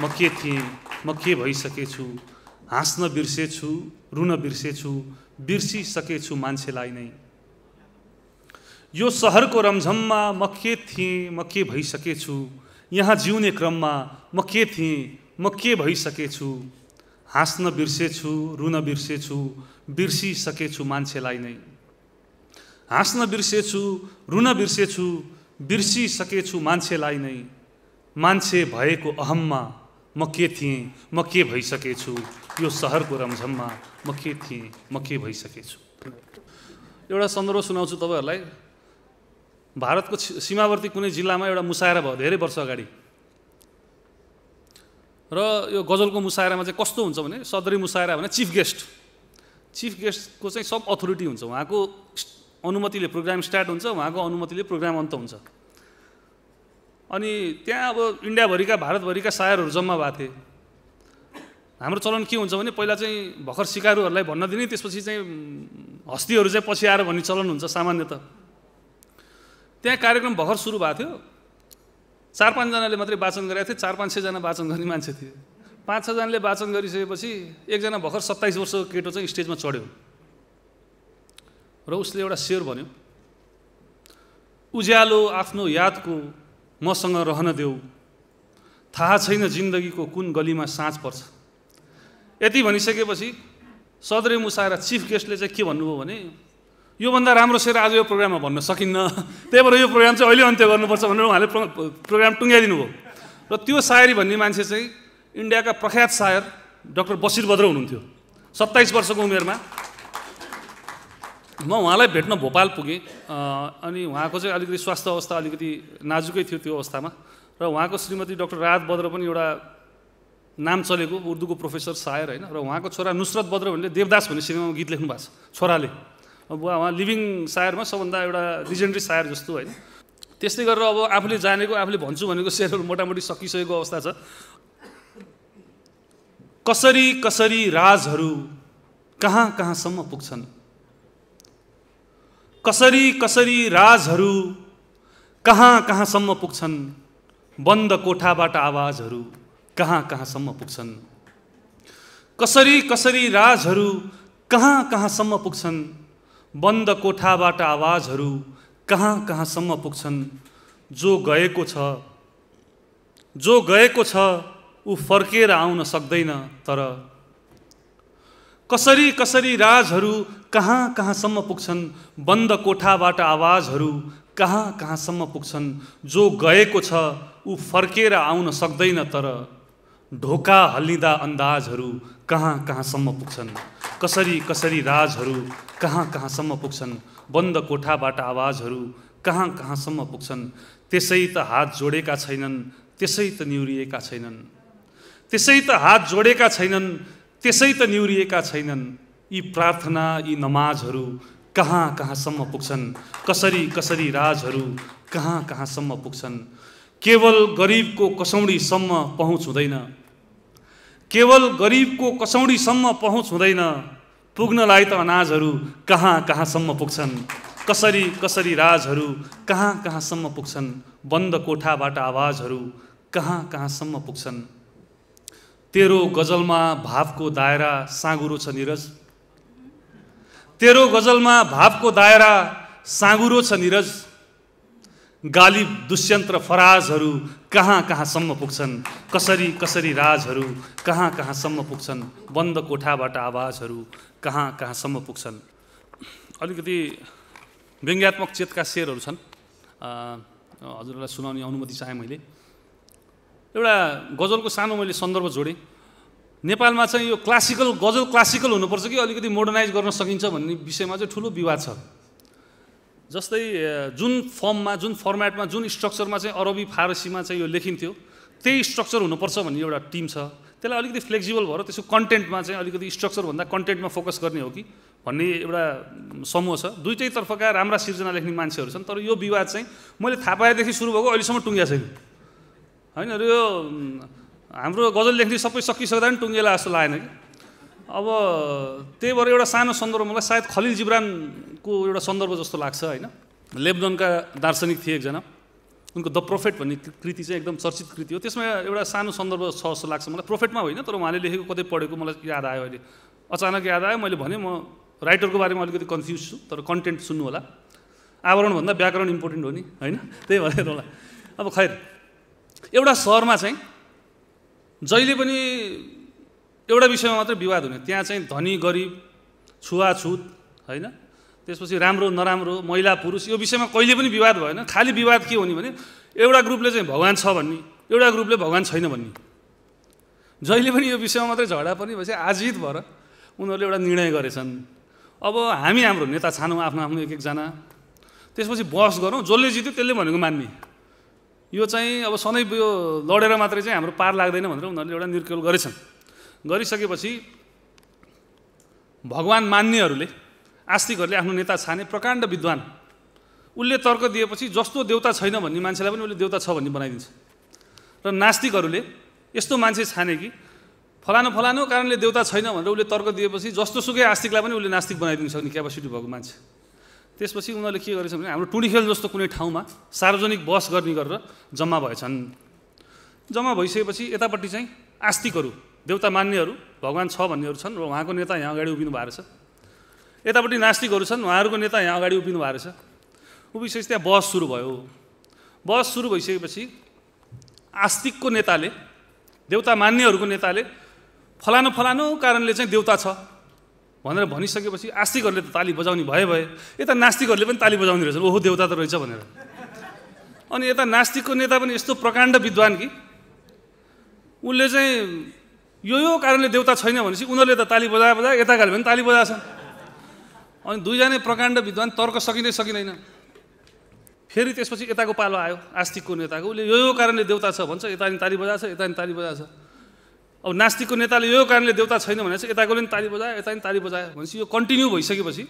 म के थिएँ म के भइसकेछु हाँस्न बिर्सेछु रुन बिर्सेछु बिर्सिसकेछु मान्छेलाई नै यो सहरको रमझममा म के थिएँ म के भइसकेछु यहाँ जिउने क्रममा म के थिएँ म के भइसकेछु हाँस्न बिर्सेछु रुन बिर्सेछु बिर्सिसकेछु मान्छेलाई नै हाँस्न बिर्सेछु रुन बिर्सेछु बिर्सिसकेछु मान्छेलाई नै मान्छे भएको अहममा म के थिएँ म के भइसकेछु यो सहरको रमझममा म के थिएँ म के भइसकेछु एउटा सन्दर्भ सुनाउँछु तपाईँहरूलाई भारतको सीमावर्ती कुनै जिल्लामा एउटा मुसायरा भयो धेरै वर्ष अगाडि र यो गजलको मुसायरामा चाहिँ कस्तो हुन्छ भने सदरी मुसायरा भने चिफ गेस्ट चिफ गेस्टको चाहिँ सब अथोरिटी हुन्छ उहाँको अनुमतिले प्रोग्राम स्टार्ट हुन्छ उहाँको अनुमतिले प्रोग्राम अन्त हुन्छ अनि त्यहाँ अब इन्डियाभरिका भारतभरिका सायरहरू जम्मा भएको थिए हाम्रो चलन के हुन्छ भने पहिला चाहिँ भर्खर सिकारुहरूलाई भन्न दिने त्यसपछि चाहिँ हस्तीहरू चाहिँ पछि आएर भन्ने चलन हुन्छ सामान्यत त्यहाँ कार्यक्रम भर्खर सुरु भएको थियो चार पाँचजनाले मात्रै वाचन गरेका थिए चार पाँच छजना वाचन गर्ने मान्छे थिए पाँच छजनाले वाचन गरिसकेपछि एकजना भर्खर सत्ताइस वर्षको केटो चाहिँ स्टेजमा चढ्यो र उसले एउटा सेयर भन्यो उज्यालो आफ्नो यादको मसँग रहन देऊ थाहा छैन जिन्दगीको कुन गलीमा साँच पर्छ यति भनिसकेपछि सदरे मुसाएर चिफ गेस्टले चाहिँ के भन्नुभयो भने योभन्दा राम्रो सेर आज यो प्रोग्राममा भन्न सकिन्न त्यही भएर यो प्रोग्राम चाहिँ अहिले अन्त्य गर्नुपर्छ भनेर उहाँले प्रोग्राम टुङ्ग्याइदिनु भयो र त्यो सायरी भन्ने मान्छे चाहिँ इन्डियाका प्रख्यात सायर डक्टर बसिर बद्र हुनुहुन्थ्यो सत्ताइस वर्षको उमेरमा म उहाँलाई भेट्न भोपाल पुगेँ अनि उहाँको चाहिँ अलिकति स्वास्थ्य अवस्था अलिकति नाजुकै थियो त्यो अवस्थामा र उहाँको श्रीमती डक्टर राज बद्र पनि एउटा नाम चलेको उर्दूको प्रोफेसर सायर होइन र उहाँको छोरा नुसरत बद्र भन्ने देवदास भन्ने सिनेमामा गीत लेख्नु भएको छ छोराले बुवा उहाँ लिभिङ सायरमा सबभन्दा एउटा लिजेन्ड्री सायर जस्तो होइन त्यस्तै गरेर अब आफूले जानेको आफूले भन्छु भनेको सेयरहरू मोटामोटी सकिसकेको अवस्था छ कसरी कसरी राजहरू कहाँ कहाँसम्म पुग्छन् कसरी कसरी राजहरू कहाँ कहाँसम्म पुग्छन् बन्द कोठाबाट आवाजहरू कहाँ कहाँसम्म पुग्छन् कसरी कसरी राजहरू कहाँ कहाँसम्म पुग्छन् बन्द कोठाबाट आवाजहरू कहाँ कहाँसम्म पुग्छन् जो गएको छ जो गएको छ ऊ फर्केर आउन सक्दैन तर कसरी कसरी राजहरू कहाँ कहाँसम्म पुग्छन् बन्द कोठाबाट आवाजहरू कहाँ कहाँसम्म पुग्छन् जो गएको छ ऊ फर्केर आउन सक्दैन तर ढोका हल्लिँदा अन्दाजहरू कहाँ कहाँसम्म पुग्छन् कसरी कसरी राजहरू कहाँ कहाँसम्म पुग्छन् बन्द कोठाबाट आवाजहरू कहाँ कहाँसम्म पुग्छन् त्यसै त हात जोडेका छैनन् त्यसै त निहुरिएका छैनन् त्यसै त हात जोडेका छैनन् त्यसै त निहुरिएका छैनन् यी प्रार्थना यी नमाजहरू कहाँ कहाँसम्म पुग्छन् कसरी कसरी राजहरू कहाँ कहाँसम्म पुग्छन् केवल गरिबको कसौडीसम्म पहुँच हुँदैन केवल गरिबको कसौडीसम्म पहुँच हुँदैन पुग्नलाई त अनाजहरू कहाँ कहाँसम्म पुग्छन् कसरी कसरी राजहरू कहाँ कहाँसम्म पुग्छन् बन्द कोठाबाट आवाजहरू कहाँ कहाँसम्म पुग्छन् तेरो गजलमा भावको दायरा साँगुरो छ निरज तेरो गजलमा भावको दायरा साँगुरो छ निरज गालिब दुष्यन्त र फराजहरू कहाँ कहाँसम्म पुग्छन् कसरी कसरी राजहरू कहाँ कहाँसम्म पुग्छन् बन्द कोठाबाट आवाजहरू कहाँ कहाँसम्म पुग्छन् अलिकति व्यङ्ग्यात्मक चेतका शेरहरू छन् हजुरहरूलाई सुनाउने अनुमति चाहेँ मैले एउटा गजलको सानो मैले सन्दर्भ जोडेँ नेपालमा चाहिँ यो क्लासिकल गजल क्लासिकल हुनुपर्छ कि अलिकति मोडर्नाइज गर्न सकिन्छ भन्ने विषयमा चाहिँ ठुलो विवाद छ जस्तै जुन फर्ममा जुन फर्मेटमा जुन स्ट्रक्चरमा चाहिँ अरबी फारसीमा चाहिँ यो लेखिन्थ्यो त्यही स्ट्रक्चर हुनुपर्छ भन्ने एउटा टिम छ त्यसलाई अलिकति फ्लेक्सिबल भएर त्यसको कन्टेन्टमा चाहिँ अलिकति स्ट्रक्चरभन्दा कन्टेन्टमा फोकस गर्ने हो कि भन्ने एउटा समूह छ तर्फका राम्रा सिर्जना लेख्ने मान्छेहरू छन् तर यो विवाद चाहिँ मैले थाहा पाएदेखि सुरु भएको अहिलेसम्म टुङ्ग्या छैन होइन र यो हाम्रो गजल लेख्ने सबै सकिसक्दा पनि टुङ्गेला जस्तो लागेन कि अब त्यही भएर एउटा सानो सन्दर्भ मलाई सायद खलिल जिब्रानको एउटा सन्दर्भ जस्तो लाग्छ होइन लेबनका दार्शनिक थिए एकजना उनको द प्रोफेट भन्ने कृति चाहिँ एकदम चर्चित कृति हो त्यसमा एउटा सानो सन्दर्भ छ जस्तो लाग्छ मलाई प्रोफेटमा होइन तर उहाँले लेखेको कतै पढेको मलाई याद आयो अहिले अचानक याद आयो मैले भने म राइटरको बारेमा अलिकति कन्फ्युज छु तर कन्टेन्ट सुन्नु होला आवरणभन्दा व्याकरण इम्पोर्टेन्ट हो नि होइन त्यही भएर होला अब खैर एउटा सहरमा चाहिँ जहिले पनि एउटा विषयमा मात्रै विवाद हुने त्यहाँ चाहिँ धनी गरिब छुवाछुत होइन त्यसपछि राम्रो नराम्रो महिला पुरुष यो विषयमा कहिले पनि विवाद भएन खालि विवाद के हुने भने एउटा ग्रुपले चाहिँ भगवान् छ भन्ने एउटा ग्रुपले भगवान् छैन भन्ने जहिले पनि यो विषयमा मात्रै झगडा पनि भएपछि आजित भएर उनीहरूले एउटा निर्णय गरेछन् अब हामी हाम्रो नेता छानौँ आफ्नो आफ्नो एक एकजना त्यसपछि बस गरौँ जसले जित्यो त्यसले भनेको मान्ने यो चाहिँ अब सधैँ यो लडेर मात्रै चाहिँ हाम्रो पार लाग्दैन भनेर उनीहरूले एउटा निर्कल गरेछन् गरिसकेपछि भगवान् मान्नेहरूले आस्तिकहरूले आफ्नो नेता छाने प्रकाण्ड विद्वान उसले तर्क दिएपछि जस्तो देउता छैन भन्ने मान्छेलाई पनि उसले देउता छ भन्ने बनाइदिन्छ र नास्तिकहरूले यस्तो मान्छे छाने कि फलानु फलानु कारणले देउता छैन भनेर उसले तर्क दिएपछि जस्तो सुकै आस्तिकलाई पनि उसले नास्तिक बनाइदिनु सक्ने क्यापासिटी भएको मान्छे त्यसपछि उनीहरूले के गरेछन् भने हाम्रो खेल जस्तो कुनै ठाउँमा सार्वजनिक बस गर्ने गरेर जम्मा भएछन् जम्मा भइसकेपछि यतापट्टि चाहिँ आस्तिकहरू देवता मान्नेहरू भगवान् छ भन्नेहरू छन् र उहाँको नेता यहाँ अगाडि उभिनु भएको रहेछ यतापट्टि नास्तिकहरू छन् उहाँहरूको नेता यहाँ अगाडि उभिनु भएको रहेछ उभिसकेपछि त्यहाँ बहस सुरु भयो बहस सुरु भइसकेपछि आस्तिकको नेताले देउता मान्नेहरूको नेताले फलानु फलानु कारणले चाहिँ देउता छ भनेर भनिसकेपछि आस्तिकहरूले त ताली बजाउने भए भए यता नास्तिकहरूले पनि ताली बजाउने रहेछ ओहो देउता त रहेछ भनेर अनि यता नास्तिकको नेता पनि यस्तो प्रकाण्ड विद्वान कि उनले चाहिँ यो यो कारणले देउता छैन भनेपछि उनीहरूले त ताली बजाए बजाए यता गाले पनि ताली बजाएछन् अनि दुईजना प्रकाण्ड विद्वान तर्क सकिँदै सकिँदैन फेरि त्यसपछि यताको पालो आयो आस्तिकको नेताको उसले यो यो कारणले देउता छ भन्छ यता नि ताली बजाएछ यता नि ताली बजाएछ अब नास्तिकको नेताले यो कारणले देउता छैन भने चाहिँ यताकोले पनि ताली बजायो यता पनि ताली बजायो भनेपछि यो कन्टिन्यू भइसकेपछि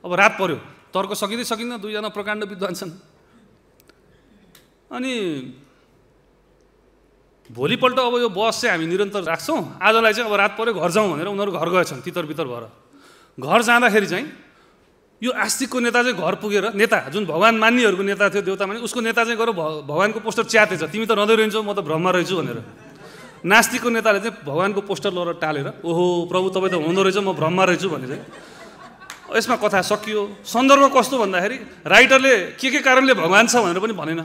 अब रात पऱ्यो तर्क सकिँदै सकिन्न दुईजना प्रकाण्ड विद्वान छन् अनि भोलिपल्ट अब यो बस चाहिँ हामी निरन्तर राख्छौँ आजलाई चाहिँ अब रात पऱ्यो घर जाउँ भनेर उनीहरू घर गएछन् तितरबितर भएर घर जाँदाखेरि चाहिँ यो आस्तिकको नेता चाहिँ घर पुगेर नेता जुन भगवान् मान्नेहरूको नेता थियो देउता मान्ने उसको नेता चाहिँ गएर भगवान्को पोस्टर च्यातेछ तिमी त रहँदै रहन्छौ म त भ्रममा रहेछु भनेर नास्तिकको नेताले चाहिँ भगवान्को पोस्टर लगेर टालेर ओहो प्रभु तपाईँ त हुँदो रहेछ म भ्रममा रहेछु भने चाहिँ यसमा कथा सकियो सन्दर्भ कस्तो भन्दाखेरि राइटरले के के कारणले भगवान् छ भनेर पनि भनेन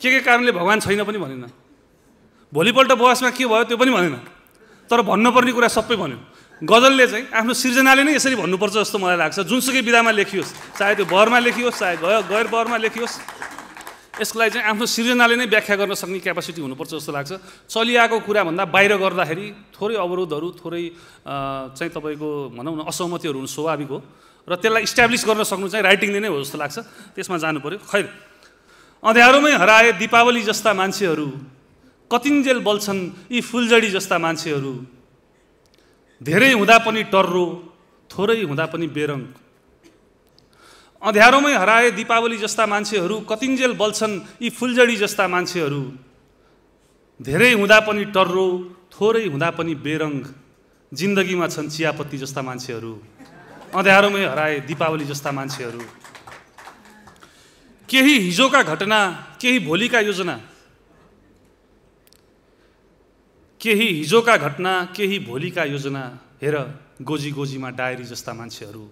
के के कारणले भगवान् छैन पनि भनेन भोलिपल्ट बहसमा के भयो त्यो पनि भनेन तर भन्नुपर्ने कुरा सबै भन्यो गजलले चाहिँ आफ्नो सिर्जनाले नै यसरी भन्नुपर्छ जस्तो मलाई लाग्छ जुनसुकै विधामा लेखियोस् चाहे त्यो बहरमा लेखियोस् चाहे गैर बहरमा लेखियोस् यसलाई चाहिँ आफ्नो सिर्जनाले नै व्याख्या गर्न सक्ने क्यापासिटी हुनुपर्छ जस्तो लाग्छ चलिआएको कुराभन्दा बाहिर गर्दाखेरि थोरै अवरोधहरू थोरै चाहिँ तपाईँको भनौँ न असहमतिहरू हुनु स्वाभाविक हो र त्यसलाई इस्ट्याब्लिस गर्न सक्नु चाहिँ राइटिङले नै हो जस्तो लाग्छ त्यसमा जानु पऱ्यो खैर अँध्यारोमै हराए दिपावली जस्ता मान्छेहरू कतिन्जेल बल्छन् यी फुलजडी जस्ता मान्छेहरू धेरै हुँदा पनि टर्रो थोरै हुँदा पनि बेरङ अँध्यारोमै हराए दीपावली जस्ता मान्छेहरू कतिन्जेल बल्छन् यी फुलजडी जस्ता मान्छेहरू धेरै हुँदा पनि टर्रो थोरै हुँदा पनि बेरङ जिन्दगीमा छन् चियापत्ती जस्ता मान्छेहरू अँध्यारोमै हराए दीपावली जस्ता मान्छेहरू केही हिजोका घटना केही भोलिका योजना केही हिजोका घटना केही भोलिका योजना हेर गोजी गोजीमा डायरी जस्ता मान्छेहरू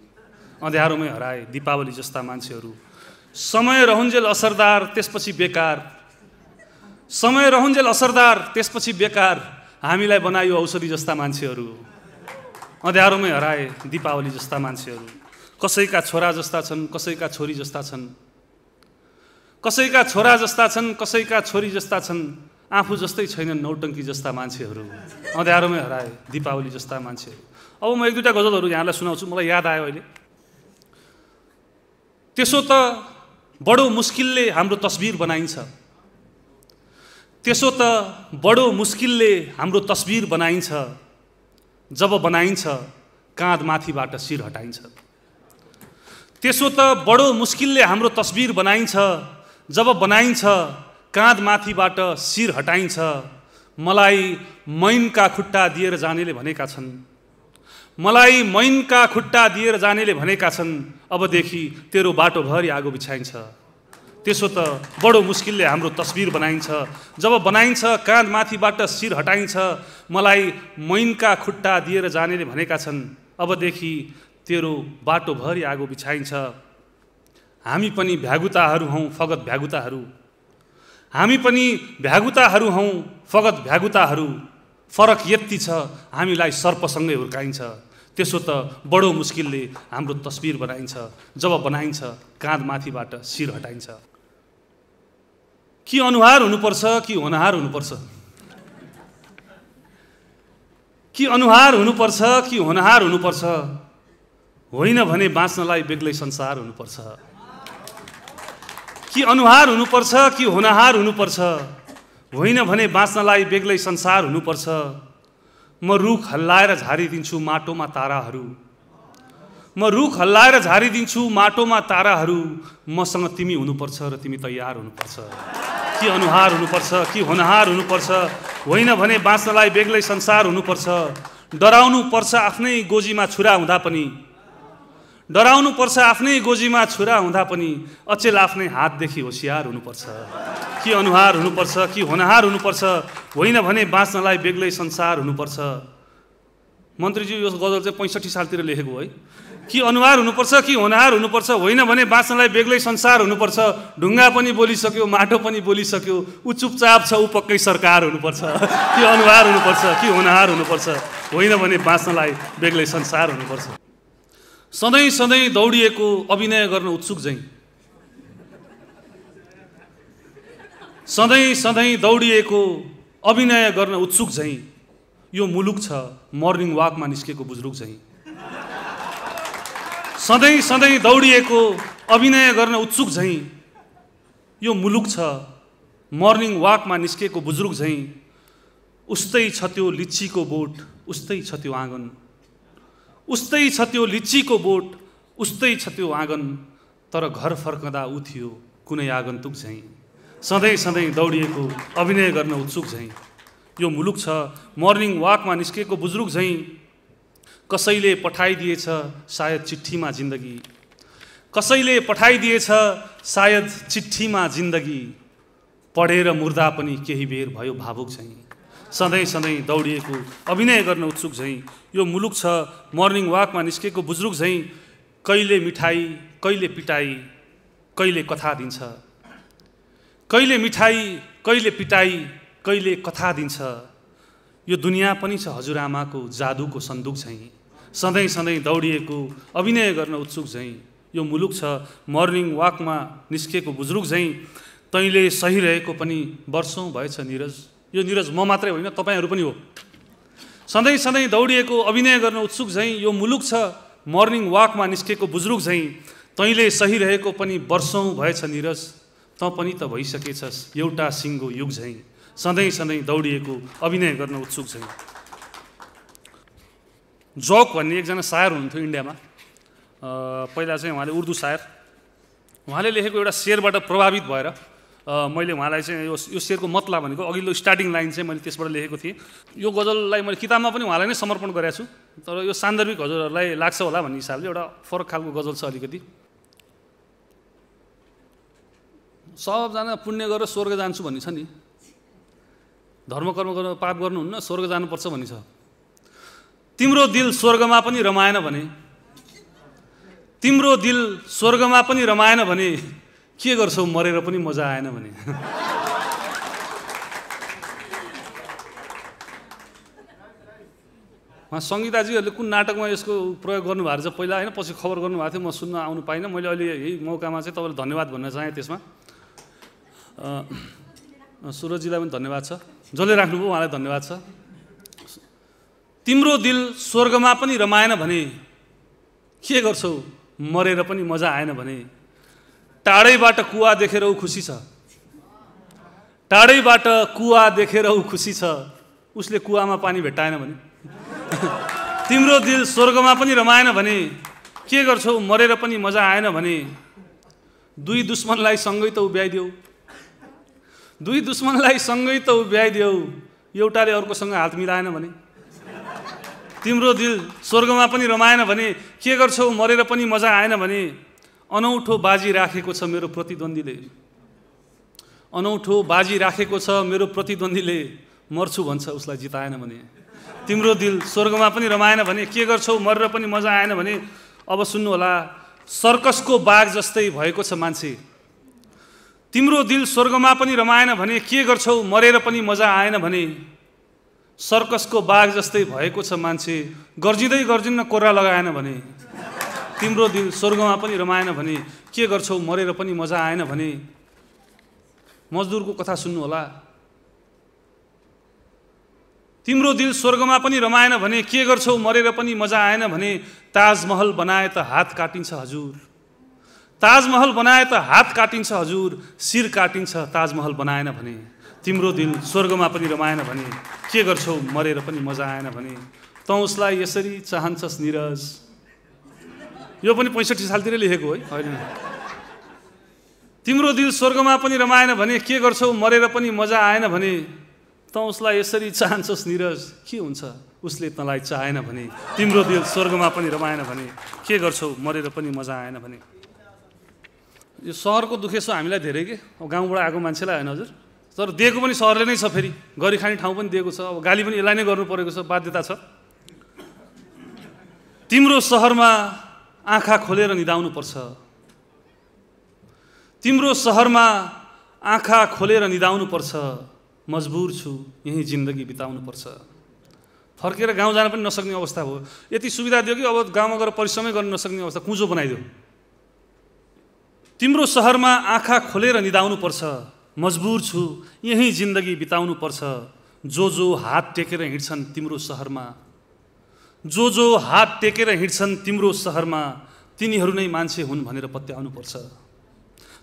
अँध्यारोमै हराए दिपावली जस्ता मान्छेहरू समय रहन्जेल असरदार त्यसपछि बेकार समय रहन्जेल असरदार त्यसपछि बेकार हामीलाई बनायो औषधि जस्ता मान्छेहरू अँध्यारोमै हराए दिपावली जस्ता मान्छेहरू कसैका छोरा जस्ता छन् कसैका छोरी जस्ता छन् कसैका छोरा जस्ता छन् कसैका छोरी जस्ता छन् आफू जस्तै छैनन् नौटङ्की जस्ता मान्छेहरू अँध्यारोमै हराए दिपावली जस्ता मान्छेहरू अब म एक दुईवटा गजलहरू यहाँलाई सुनाउँछु मलाई याद आयो अहिले त्यसो त बडो मुस्किलले हाम्रो तस्बिर बनाइन्छ त्यसो त बडो मुस्किलले हाम्रो तस्बिर बनाइन्छ जब बनाइन्छ काँध माथिबाट शिर हटाइन्छ त्यसो त बडो मुस्किलले हाम्रो तस्बिर बनाइन्छ जब बनाइन्छ काँध माथिबाट शिर हटाइन्छ मलाई मैनका खुट्टा दिएर जानेले भनेका छन् मलाई मैनका खुट्टा दिएर जानेले भनेका छन् अबदेखि तेरो बाटोभरि आगो बिछाइन्छ त्यसो त बडो मुस्किलले हाम्रो तस्बिर बनाइन्छ जब बनाइन्छ माथिबाट शिर हटाइन्छ मलाई मैनका खुट्टा दिएर जानेले भनेका छन् अबदेखि तेरो बाटोभरि आगो बिछाइन्छ हामी पनि भ्यागुताहरू हौँ फगत भ्यागुताहरू हामी पनि भ्यागुताहरू हौँ फगत भ्यागुताहरू फरक यति छ हामीलाई सर्पसँगै हुर्काइन्छ त्यसो त बडो मुस्किलले हाम्रो तस्बिर बनाइन्छ जब बनाइन्छ काँध माथिबाट शिर हटाइन्छ कि अनुहार हुनुपर्छ कि होनहार हुनुपर्छ कि अनुहार हुनुपर्छ कि होनहार हुनुपर्छ होइन भने बाँच्नलाई बेग्लै संसार हुनुपर्छ कि अनुहार हुनुपर्छ कि होनहार हुनुपर्छ होइन भने बाँच्नलाई बेग्लै संसार हुनुपर्छ म रुख हल्लाएर झारिदिन्छु माटोमा ताराहरू म रुख हल्लाएर झारिदिन्छु माटोमा ताराहरू मसँग तिमी हुनुपर्छ र तिमी तयार हुनुपर्छ के अनुहार हुनुपर्छ कि होनहार हुनुपर्छ होइन भने बाँच्नलाई बेग्लै संसार हुनुपर्छ डराउनु पर्छ आफ्नै गोजीमा छुरा हुँदा पनि डराउनु पर्छ आफ्नै गोजीमा छुरा हुँदा पनि अचेल आफ्नै हातदेखि होसियार हुनुपर्छ कि अनुहार हुनुपर्छ कि होनहार हुनुपर्छ होइन भने बाँच्नलाई बेग्लै संसार हुनुपर्छ मन्त्रीज्यू यो गजल चाहिँ पैँसठी सालतिर लेखेको है कि अनुहार हुनुपर्छ कि होनहार हुनुपर्छ होइन भने बाँच्नलाई बेग्लै संसार हुनुपर्छ ढुङ्गा पनि बोलिसक्यो माटो पनि बोलिसक्यो ऊ चुपचाप छ ऊ पक्कै सरकार हुनुपर्छ कि अनुहार हुनुपर्छ कि होनहार हुनुपर्छ होइन भने बाँच्नलाई बेग्लै संसार हुनुपर्छ सधैँ सधैँ दौडिएको अभिनय गर्न उत्सुक झैँ सधैँ सधैँ दौडिएको अभिनय गर्न उत्सुक झैँ यो मुलुक छ मर्निङ वाकमा निस्केको बुजुर्ग झैँ सधैँ सधैँ दौडिएको अभिनय गर्न उत्सुक झैँ यो मुलुक छ मर्निङ वाकमा निस्केको बुजुर्ग झैँ उस्तै छ त्यो लिचीको बोट उस्तै छ त्यो आँगन उस्तै छ त्यो लिचीको बोट उस्तै छ त्यो आँगन तर घर फर्कँदा ऊ थियो कुनै आगन्तुक झैँ सधैँ सधैँ दौडिएको अभिनय गर्न उत्सुक झैँ यो मुलुक छ मर्निङ वाकमा निस्केको बुजुर्ग झैँ कसैले पठाइदिएछ सायद चिठीमा जिन्दगी कसैले पठाइदिएछ सायद चिठीमा जिन्दगी पढेर मुर्दा पनि केही बेर भयो भावुक झैँ सधैँ सधैँ दौडिएको अभिनय गर्न उत्सुक झैँ यो मुलुक छ मर्निङ वाकमा निस्केको बुजुर्ग झैँ कहिले मिठाई कहिले पिटाई कहिले कथा दिन्छ कहिले मिठाई कहिले पिटाई कहिले कथा दिन्छ यो दुनियाँ पनि छ हजुरआमाको जादुको सन्दुक झैँ सधैँ सधैँ दौडिएको अभिनय गर्न उत्सुक झैँ यो मुलुक छ मर्निङ वाकमा निस्केको बुजुर्ग झैँ तैँले सही रहेको पनि वर्षौँ भएछ निरज यो निरज म मात्रै होइन तपाईँहरू पनि हो सधैँ सधैँ दौडिएको अभिनय गर्न उत्सुक झैँ यो मुलुक छ मर्निङ वाकमा निस्केको बुजुर्ग झैँ तैँले सही रहेको पनि वर्षौँ भएछ निरज त पनि त भइसकेछस् एउटा सिङ्गो युग झैँ सधैँ सधैँ दौडिएको अभिनय गर्न उत्सुक झैँ जोक भन्ने एकजना सायर हुनुहुन्थ्यो इन्डियामा पहिला चाहिँ उहाँले उर्दू सायर उहाँले लेखेको एउटा शेरबाट प्रभावित भएर मैले उहाँलाई चाहिँ यो यो शेरको मतला भनेको अघिल्लो स्टार्टिङ लाइन चाहिँ मैले त्यसबाट लेखेको थिएँ यो गजललाई मैले किताबमा पनि उहाँलाई नै समर्पण गरेको छु तर यो सान्दर्भिक हजुरहरूलाई लाग्छ होला भन्ने हिसाबले एउटा फरक खालको गजल छ अलिकति सबजना पुण्य गरेर स्वर्ग जान्छु भन्ने छ नि धर्मकर्म गर्न पाप गर्नुहुन्न स्वर्ग जानुपर्छ भन्ने छ तिम्रो दिल स्वर्गमा पनि रमाएन भने तिम्रो दिल स्वर्गमा पनि रमाएन भने के गर्छौ मरेर पनि मजा आएन भने उहाँ सङ्गीताजीहरूले कुन नाटकमा यसको प्रयोग गर्नुभएको रहेछ पहिला होइन पछि खबर गर्नुभएको थियो म सुन्न आउनु पाइनँ मैले अहिले यही मौकामा चाहिँ तपाईँलाई धन्यवाद भन्न चाहेँ त्यसमा सुरजीलाई पनि धन्यवाद छ जसले राख्नुभयो उहाँलाई धन्यवाद छ तिम्रो दिल स्वर्गमा पनि रमाएन भने के गर्छौ मरेर पनि मजा आएन भने टाढैबाट कुवा देखेर ऊ खुसी छ टाढैबाट कुवा देखेर ऊ खुसी छ उसले कुवामा पानी भेट्टाएन भने तिम्रो दिल स्वर्गमा पनि रमाएन भने के गर्छौ मरेर पनि मजा आएन भने दुई दुश्मनलाई सँगै त उभ्याइदेऊ दुई दुश्मनलाई सँगै त उभ्याइदेऊ एउटाले अर्कोसँग हात मिलाएन भने तिम्रो दिल स्वर्गमा पनि रमाएन भने के गर्छौ मरेर पनि मजा आएन भने अनौठो बाजी राखेको छ मेरो प्रतिद्वन्दीले अनौठो बाजी राखेको छ मेरो प्रतिद्वन्दीले मर्छु भन्छ उसलाई जिताएन भने तिम्रो दिल स्वर्गमा पनि रमाएन भने के गर्छौ मरेर पनि मजा आएन भने अब सुन्नु होला सर्कसको बाघ जस्तै भएको छ मान्छे तिम्रो दिल स्वर्गमा पनि रमाएन भने के गर्छौ मरेर पनि मजा आएन भने सर्कसको बाघ जस्तै भएको छ मान्छे गर्जिँदै गर्जिन्न कोरा लगाएन भने तिम्रो दिन स्वर्गमा पनि रमाएन भने के गर्छौ मरेर पनि मजा आएन भने मजदुरको कथा सुन्नु होला तिम्रो दिल स्वर्गमा पनि रमाएन भने के गर्छौ मरेर पनि मजा आएन भने ताजमहल बनाए त हात काटिन्छ हजुर ताजमहल बनाए त हात काटिन्छ हजुर शिर काटिन्छ ताजमहल बनाएन भने तिम्रो दिल स्वर्गमा पनि रमाएन भने के गर्छौ मरेर पनि मजा आएन भने तँ उसलाई यसरी चाहन्छस् निरज यो पनि पैँसठी सालतिर लेखेको है होइन तिम्रो दिल स्वर्गमा पनि रमाएन भने के गर्छौ मरेर पनि मजा आएन भने त उसलाई यसरी चाहन्छस् निरज के हुन्छ उसले तँलाई चाहेन भने तिम्रो दिल स्वर्गमा पनि रमाएन भने के गर्छौ मरेर पनि मजा आएन भने यो सहरको दुखेसो हामीलाई धेरै के अब गाउँबाट आएको मान्छेलाई होइन हजुर तर दिएको पनि सहरले नै छ फेरि गरी खाने ठाउँ पनि दिएको छ अब गाली पनि यसलाई नै गर्नु परेको छ बाध्यता छ तिम्रो सहरमा आँखा खोलेर निदाउनु पर्छ तिम्रो सहरमा आँखा खोलेर निदाउनुपर्छ मजबुर छु यहीँ जिन्दगी बिताउनु पर्छ फर्केर गाउँ जान पनि नसक्ने अवस्था हो यति सुविधा दियो कि अब गाउँमा गएर परिश्रमै गर्न नसक्ने अवस्था कुँजो बनाइदियो तिम्रो सहरमा आँखा खोलेर निदाउनुपर्छ मजबुर छु यहीँ जिन्दगी बिताउनु पर्छ जो जो हात टेकेर हिँड्छन् तिम्रो सहरमा जो जो हात टेकेर हिँड्छन् तिम्रो सहरमा तिनीहरू नै मान्छे हुन् भनेर पत्याउनुपर्छ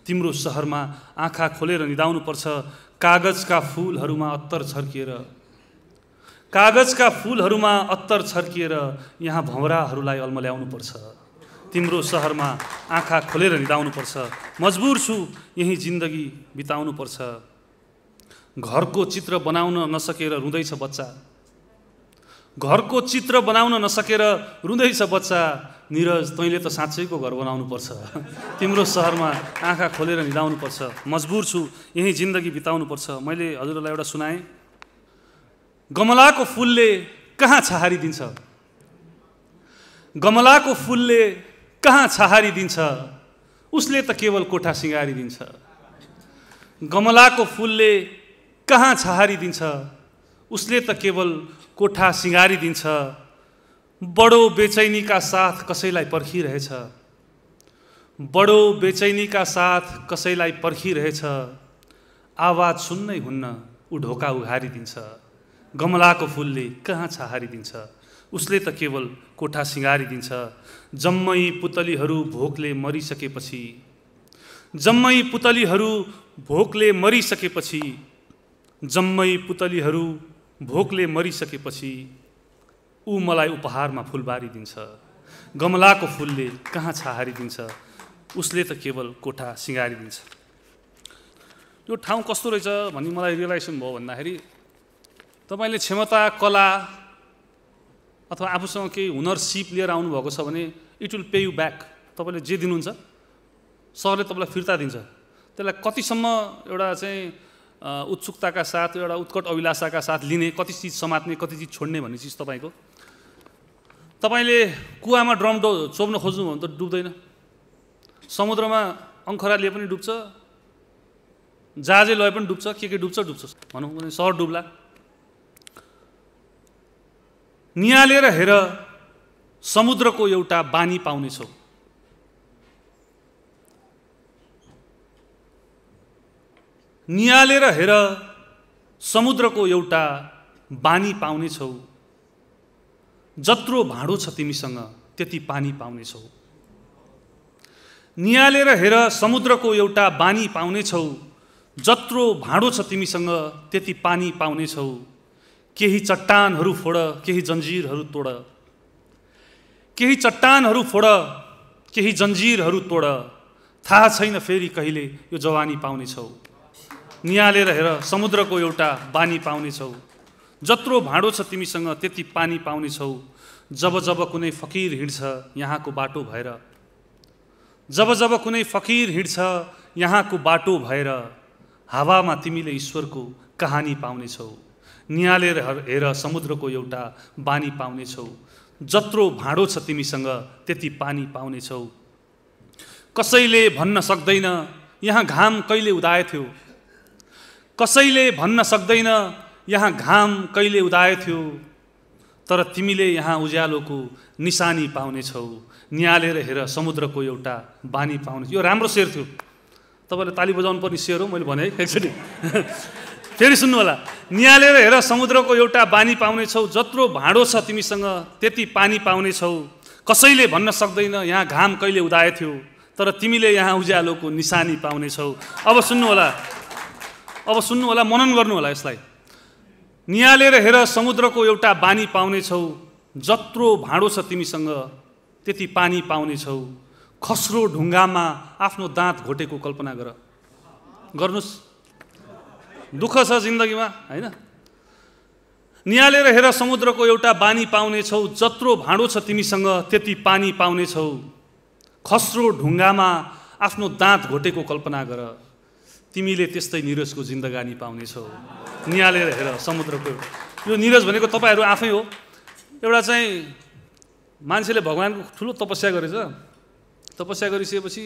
तिम्रो सहरमा आँखा खोलेर निदाउनुपर्छ कागजका फुलहरूमा अत्तर छर्किएर कागजका फुलहरूमा अत्तर छर्किएर यहाँ भौराहरूलाई अल्मल्याउनुपर्छ तिम्रो सहरमा आँखा खोलेर निदाउनुपर्छ मजबुर छु यहीँ जिन्दगी बिताउनुपर्छ घरको चित्र बनाउन नसकेर रुँदैछ बच्चा घरको चित्र बनाउन नसकेर रुँदैछ बच्चा निरज तैँले त साँच्चैको घर बनाउनुपर्छ तिम्रो सहरमा आँखा खोलेर हिँडाउनुपर्छ मजबुर छु यहीँ जिन्दगी बिताउनुपर्छ मैले हजुरलाई एउटा सुनाएँ गमलाको फुलले कहाँ छहारी दिन्छ गमलाको फुलले कहाँ छहारी दिन्छ उसले त केवल कोठा सिँगारी दिन्छ गमलाको फुलले कहाँ छहारी दिन्छ उसले त केवल कोठा सिँगारिदिन्छ बडो बेचैनीका साथ कसैलाई पर्खिरहेछ बडो बेचैनीका साथ कसैलाई पर्खिरहेछ आवाज सुन्नै हुन्न ऊ ढोका उघारिदिन्छ गमलाको फुलले कहाँ छहारिदिन्छ उसले त केवल कोठा सिँगारिदिन्छ जम्मै पुतलीहरू भोकले मरिसकेपछि जम्मै पुतलीहरू भोकले मरिसकेपछि जम्मै पुतलीहरू भोकले मरिसकेपछि ऊ मलाई उपहारमा फुलबारी दिन्छ गमलाको फुलले कहाँ छहारिदिन्छ उसले त केवल कोठा सिँगारिदिन्छ यो ठाउँ कस्तो रहेछ भन्ने मलाई रियलाइजेसन भयो भन्दाखेरि तपाईँले क्षमता कला अथवा आफूसँग केही हुनर सिप लिएर आउनुभएको छ भने it will pay you back तपाईँले जे दिनुहुन्छ सरले तपाईँलाई फिर्ता दिन्छ त्यसलाई कतिसम्म एउटा चाहिँ उत्सुकताका साथ एउटा उत्कट अभिलाषाका साथ लिने कति चिज समात्ने कति चिज छोड्ने भन्ने चिज तपाईँको तपाईँले कुवामा ड्रम डो चोप्न खोज्नुभयो भने त डुब्दैन समुद्रमा लिए पनि डुब्छ जाजे लय पनि डुब्छ के के डुब्छ डुब्छ भनौँ भने सहर डुब्ला निहालेर हेर समुद्रको एउटा बानी पाउनेछौ निहालेर हेर समुद्रको एउटा बानी पाउनेछौ जत्रो भाँडो छ तिमीसँग त्यति पानी पाउनेछौ निहालेर हेर समुद्रको एउटा बानी पाउनेछौ जत्रो भाँडो छ तिमीसँग त्यति पानी पाउनेछौ केही चट्टानहरू फोड केही जन्जिरहरू तोड केही चट्टानहरू फोड केही जन्जिरहरू तोड थाहा छैन फेरि कहिले यो जवानी पाउनेछौ निहालेर हेर समुद्रको एउटा बानी पाउनेछौ जत्रो भाँडो छ तिमीसँग त्यति पानी पाउनेछौ जब जब कुनै फकिर हिँड्छ यहाँको बाटो भएर जब जब कुनै फकिर हिँड्छ यहाँको बाटो भएर हावामा तिमीले ईश्वरको कहानी पाउनेछौ निहालेर हेर समुद्रको एउटा बानी पाउनेछौ जत्रो भाँडो छ तिमीसँग त्यति पानी पाउनेछौ कसैले भन्न सक्दैन यहाँ घाम कहिले उदाए थियो कसैले भन्न सक्दैन यहाँ घाम कहिले उदाय थियो तर तिमीले यहाँ उज्यालोको निशानी पाउनेछौ निहालेर हेर समुद्रको एउटा बानी पाउने यो राम्रो सेर थियो तपाईँले ताली बजाउनु पर्ने सेर हो मैले भने एक्चुली फेरि सुन्नु होला निहालेर हेर समुद्रको एउटा बानी पाउनेछौ जत्रो भाँडो छ तिमीसँग त्यति पानी पाउनेछौ कसैले भन्न सक्दैन यहाँ घाम कहिले उदाय थियो तर तिमीले यहाँ उज्यालोको निशानी पाउनेछौ अब सुन्नु होला अब सुन्नु होला मनन गर्नु होला यसलाई निहालेर हेर समुद्रको एउटा बानी पाउनेछौ जत्रो भाँडो छ तिमीसँग त्यति पानी पाउनेछौ खस्रो ढुङ्गामा आफ्नो दाँत घोटेको कल्पना गर गर्नुहोस् दुःख छ जिन्दगीमा होइन निहालेर हेर समुद्रको एउटा बानी पाउनेछौ जत्रो भाँडो छ तिमीसँग त्यति पानी पाउनेछौ खस्रो ढुङ्गामा आफ्नो दाँत घोटेको कल्पना गर तिमीले त्यस्तै निरजको जिन्दगानी पाउनेछौ निहालेर हेर समुद्रको यो निरज भनेको तपाईँहरू आफै हो एउटा चाहिँ मान्छेले भगवान्को ठुलो तपस्या गरेछ तपस्या गरिसकेपछि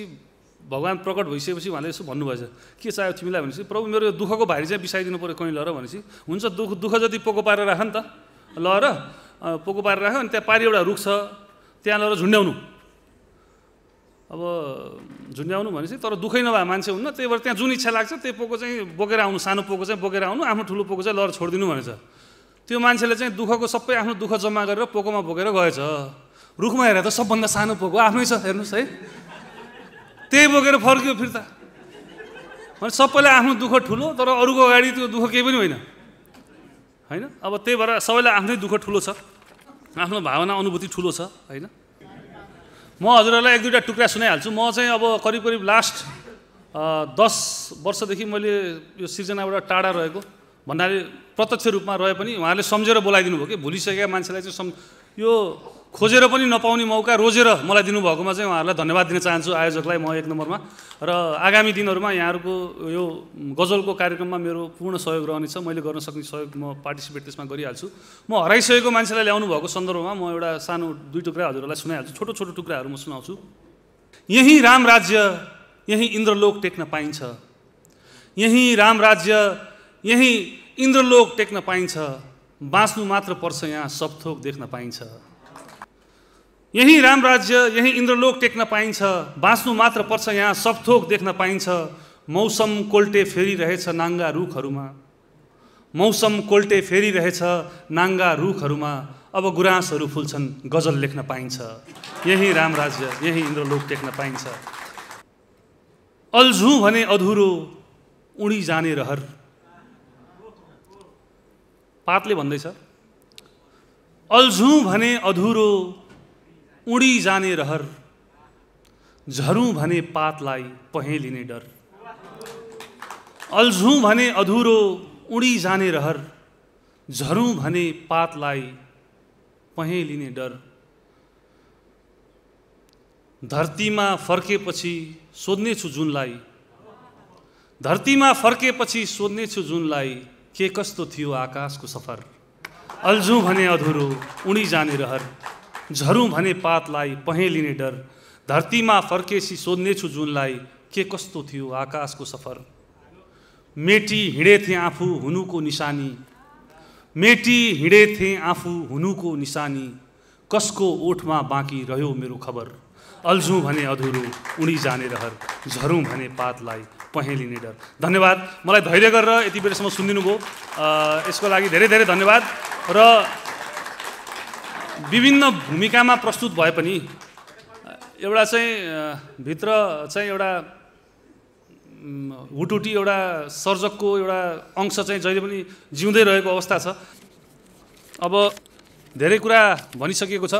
भगवान् प्रकट भइसकेपछि उहाँले यसो भन्नुभएछ के चाहियो तिमीलाई भनेपछि प्रभु मेरो यो दुःखको भारी चाहिँ बिसाइदिनु पऱ्यो कहीँ लर भनेपछि हुन्छ दुःख दुःख जति पोको पारेर राख नि त लर पोको पारेर राख अनि त्यहाँ पारि एउटा रुख छ त्यहाँ लर झुन्ड्याउनु अब झुन्ड्याउनु भनेपछि तर दुःखै नभए मान्छे हुन्न त्यही भएर त्यहाँ जुन इच्छा लाग्छ त्यो पोको चाहिँ बोकेर आउनु सानो पोको चाहिँ बोकेर आउनु आफ्नो ठुलो पोको चाहिँ लर छोडिदिनु भनेछ त्यो मान्छेले चाहिँ दुःखको सबै आफ्नो दुःख जम्मा गरेर पोकोमा बोकेर गएछ रुखमा हेरेर त सबभन्दा सानो पोको आफ्नै छ हेर्नुहोस् है त्यही बोकेर फर्क्यो फिर्ता भने सबैले आफ्नो दुःख ठुलो तर अरूको अगाडि त्यो दुःख केही पनि होइन होइन अब त्यही भएर सबैलाई आफ्नै दुःख ठुलो छ आफ्नो भावना अनुभूति ठुलो छ होइन म हजुरहरूलाई एक दुईवटा टुक्रा सुनाइहाल्छु म चाहिँ अब करिब करिब लास्ट दस वर्षदेखि मैले यो सिर्जनाबाट टाढा रहेको भन्नाले प्रत्यक्ष रूपमा रहे पनि उहाँले सम्झेर बोलाइदिनु भयो कि भुलिसकेका मान्छेलाई चाहिँ सम् यो खोजेर पनि नपाउने मौका रोजेर मलाई दिनुभएकोमा चाहिँ उहाँहरूलाई धन्यवाद दिन चाहन्छु आयोजकलाई म एक नम्बरमा र आगामी दिनहरूमा यहाँहरूको यो गजलको कार्यक्रममा मेरो पूर्ण सहयोग रहनेछ मैले गर्न सक्ने सहयोग म पार्टिसिपेट त्यसमा गरिहाल्छु म हराइसकेको मान्छेलाई ल्याउनु भएको सन्दर्भमा म एउटा सानो दुई टुक्रा हजुरहरूलाई सुनाइहाल्छु छोटो छोटो टुक्राहरू म सुनाउँछु यहीँ राम राज्य यहीँ इन्द्रलोक टेक्न पाइन्छ यहीँ राम राज्य यहीँ इन्द्रलोक टेक्न पाइन्छ बाँच्नु मात्र पर्छ यहाँ सबथोक देख्न पाइन्छ यहीँ रामराज्य यहीँ इन्द्रलोक टेक्न पाइन्छ बाँच्नु मात्र पर्छ यहाँ सबथोक देख्न पाइन्छ मौसम कोल्टे फेरिरहेछ नाङ्गा रुखहरूमा मौसम कोल्टे फेरिरहेछ नाङ्गा रुखहरूमा अब गुराँसहरू फुल्छन् गजल लेख्न पाइन्छ यही रामराज्य यहीँ इन्द्रलोक टेक्न पाइन्छ अल्झु भने अधुरो उडी जाने रहर पातले भन्दैछ अल्झु भने अधुरो जाने रहर झरौँ भने पातलाई लिने डर अल्झु भने अधुरो जाने रहर झरौँ भने पातलाई लिने डर धरतीमा फर्केपछि सोध्नेछु जुनलाई धरतीमा फर्केपछि सोध्नेछु जुनलाई के कस्तो थियो आकाशको सफर अल्झौँ भने अधुरो उडी जाने रहर झरौँ भने पातलाई लिने डर धरतीमा फर्केसी सोध्नेछु जुनलाई के कस्तो थियो आकाशको सफर मेटी हिँडेथे आफू हुनुको निशानी मेटी हिँडेथे आफू हुनुको निशानी कसको ओठमा बाँकी रह्यो मेरो खबर अल्झौँ भने अधुरो उनी जाने रहर झरौँ भने पातलाई पहेँलिने डर धन्यवाद मलाई धैर्य गरेर यति बेलासम्म सुनिदिनु भयो यसको लागि धेरै धेरै धन्यवाद र विभिन्न भूमिकामा प्रस्तुत भए पनि एउटा चाहिँ भित्र चाहिँ एउटा हुटुटी एउटा सर्जकको एउटा अंश चाहिँ जहिले पनि जिउँदै रहेको अवस्था छ अब धेरै कुरा भनिसकेको छ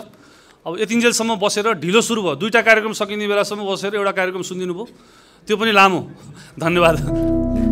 अब यतिन्जेलसम्म बसेर ढिलो सुरु भयो दुईवटा कार्यक्रम सकिने बेलासम्म बसेर एउटा कार्यक्रम सुनिदिनु भयो त्यो पनि लामो धन्यवाद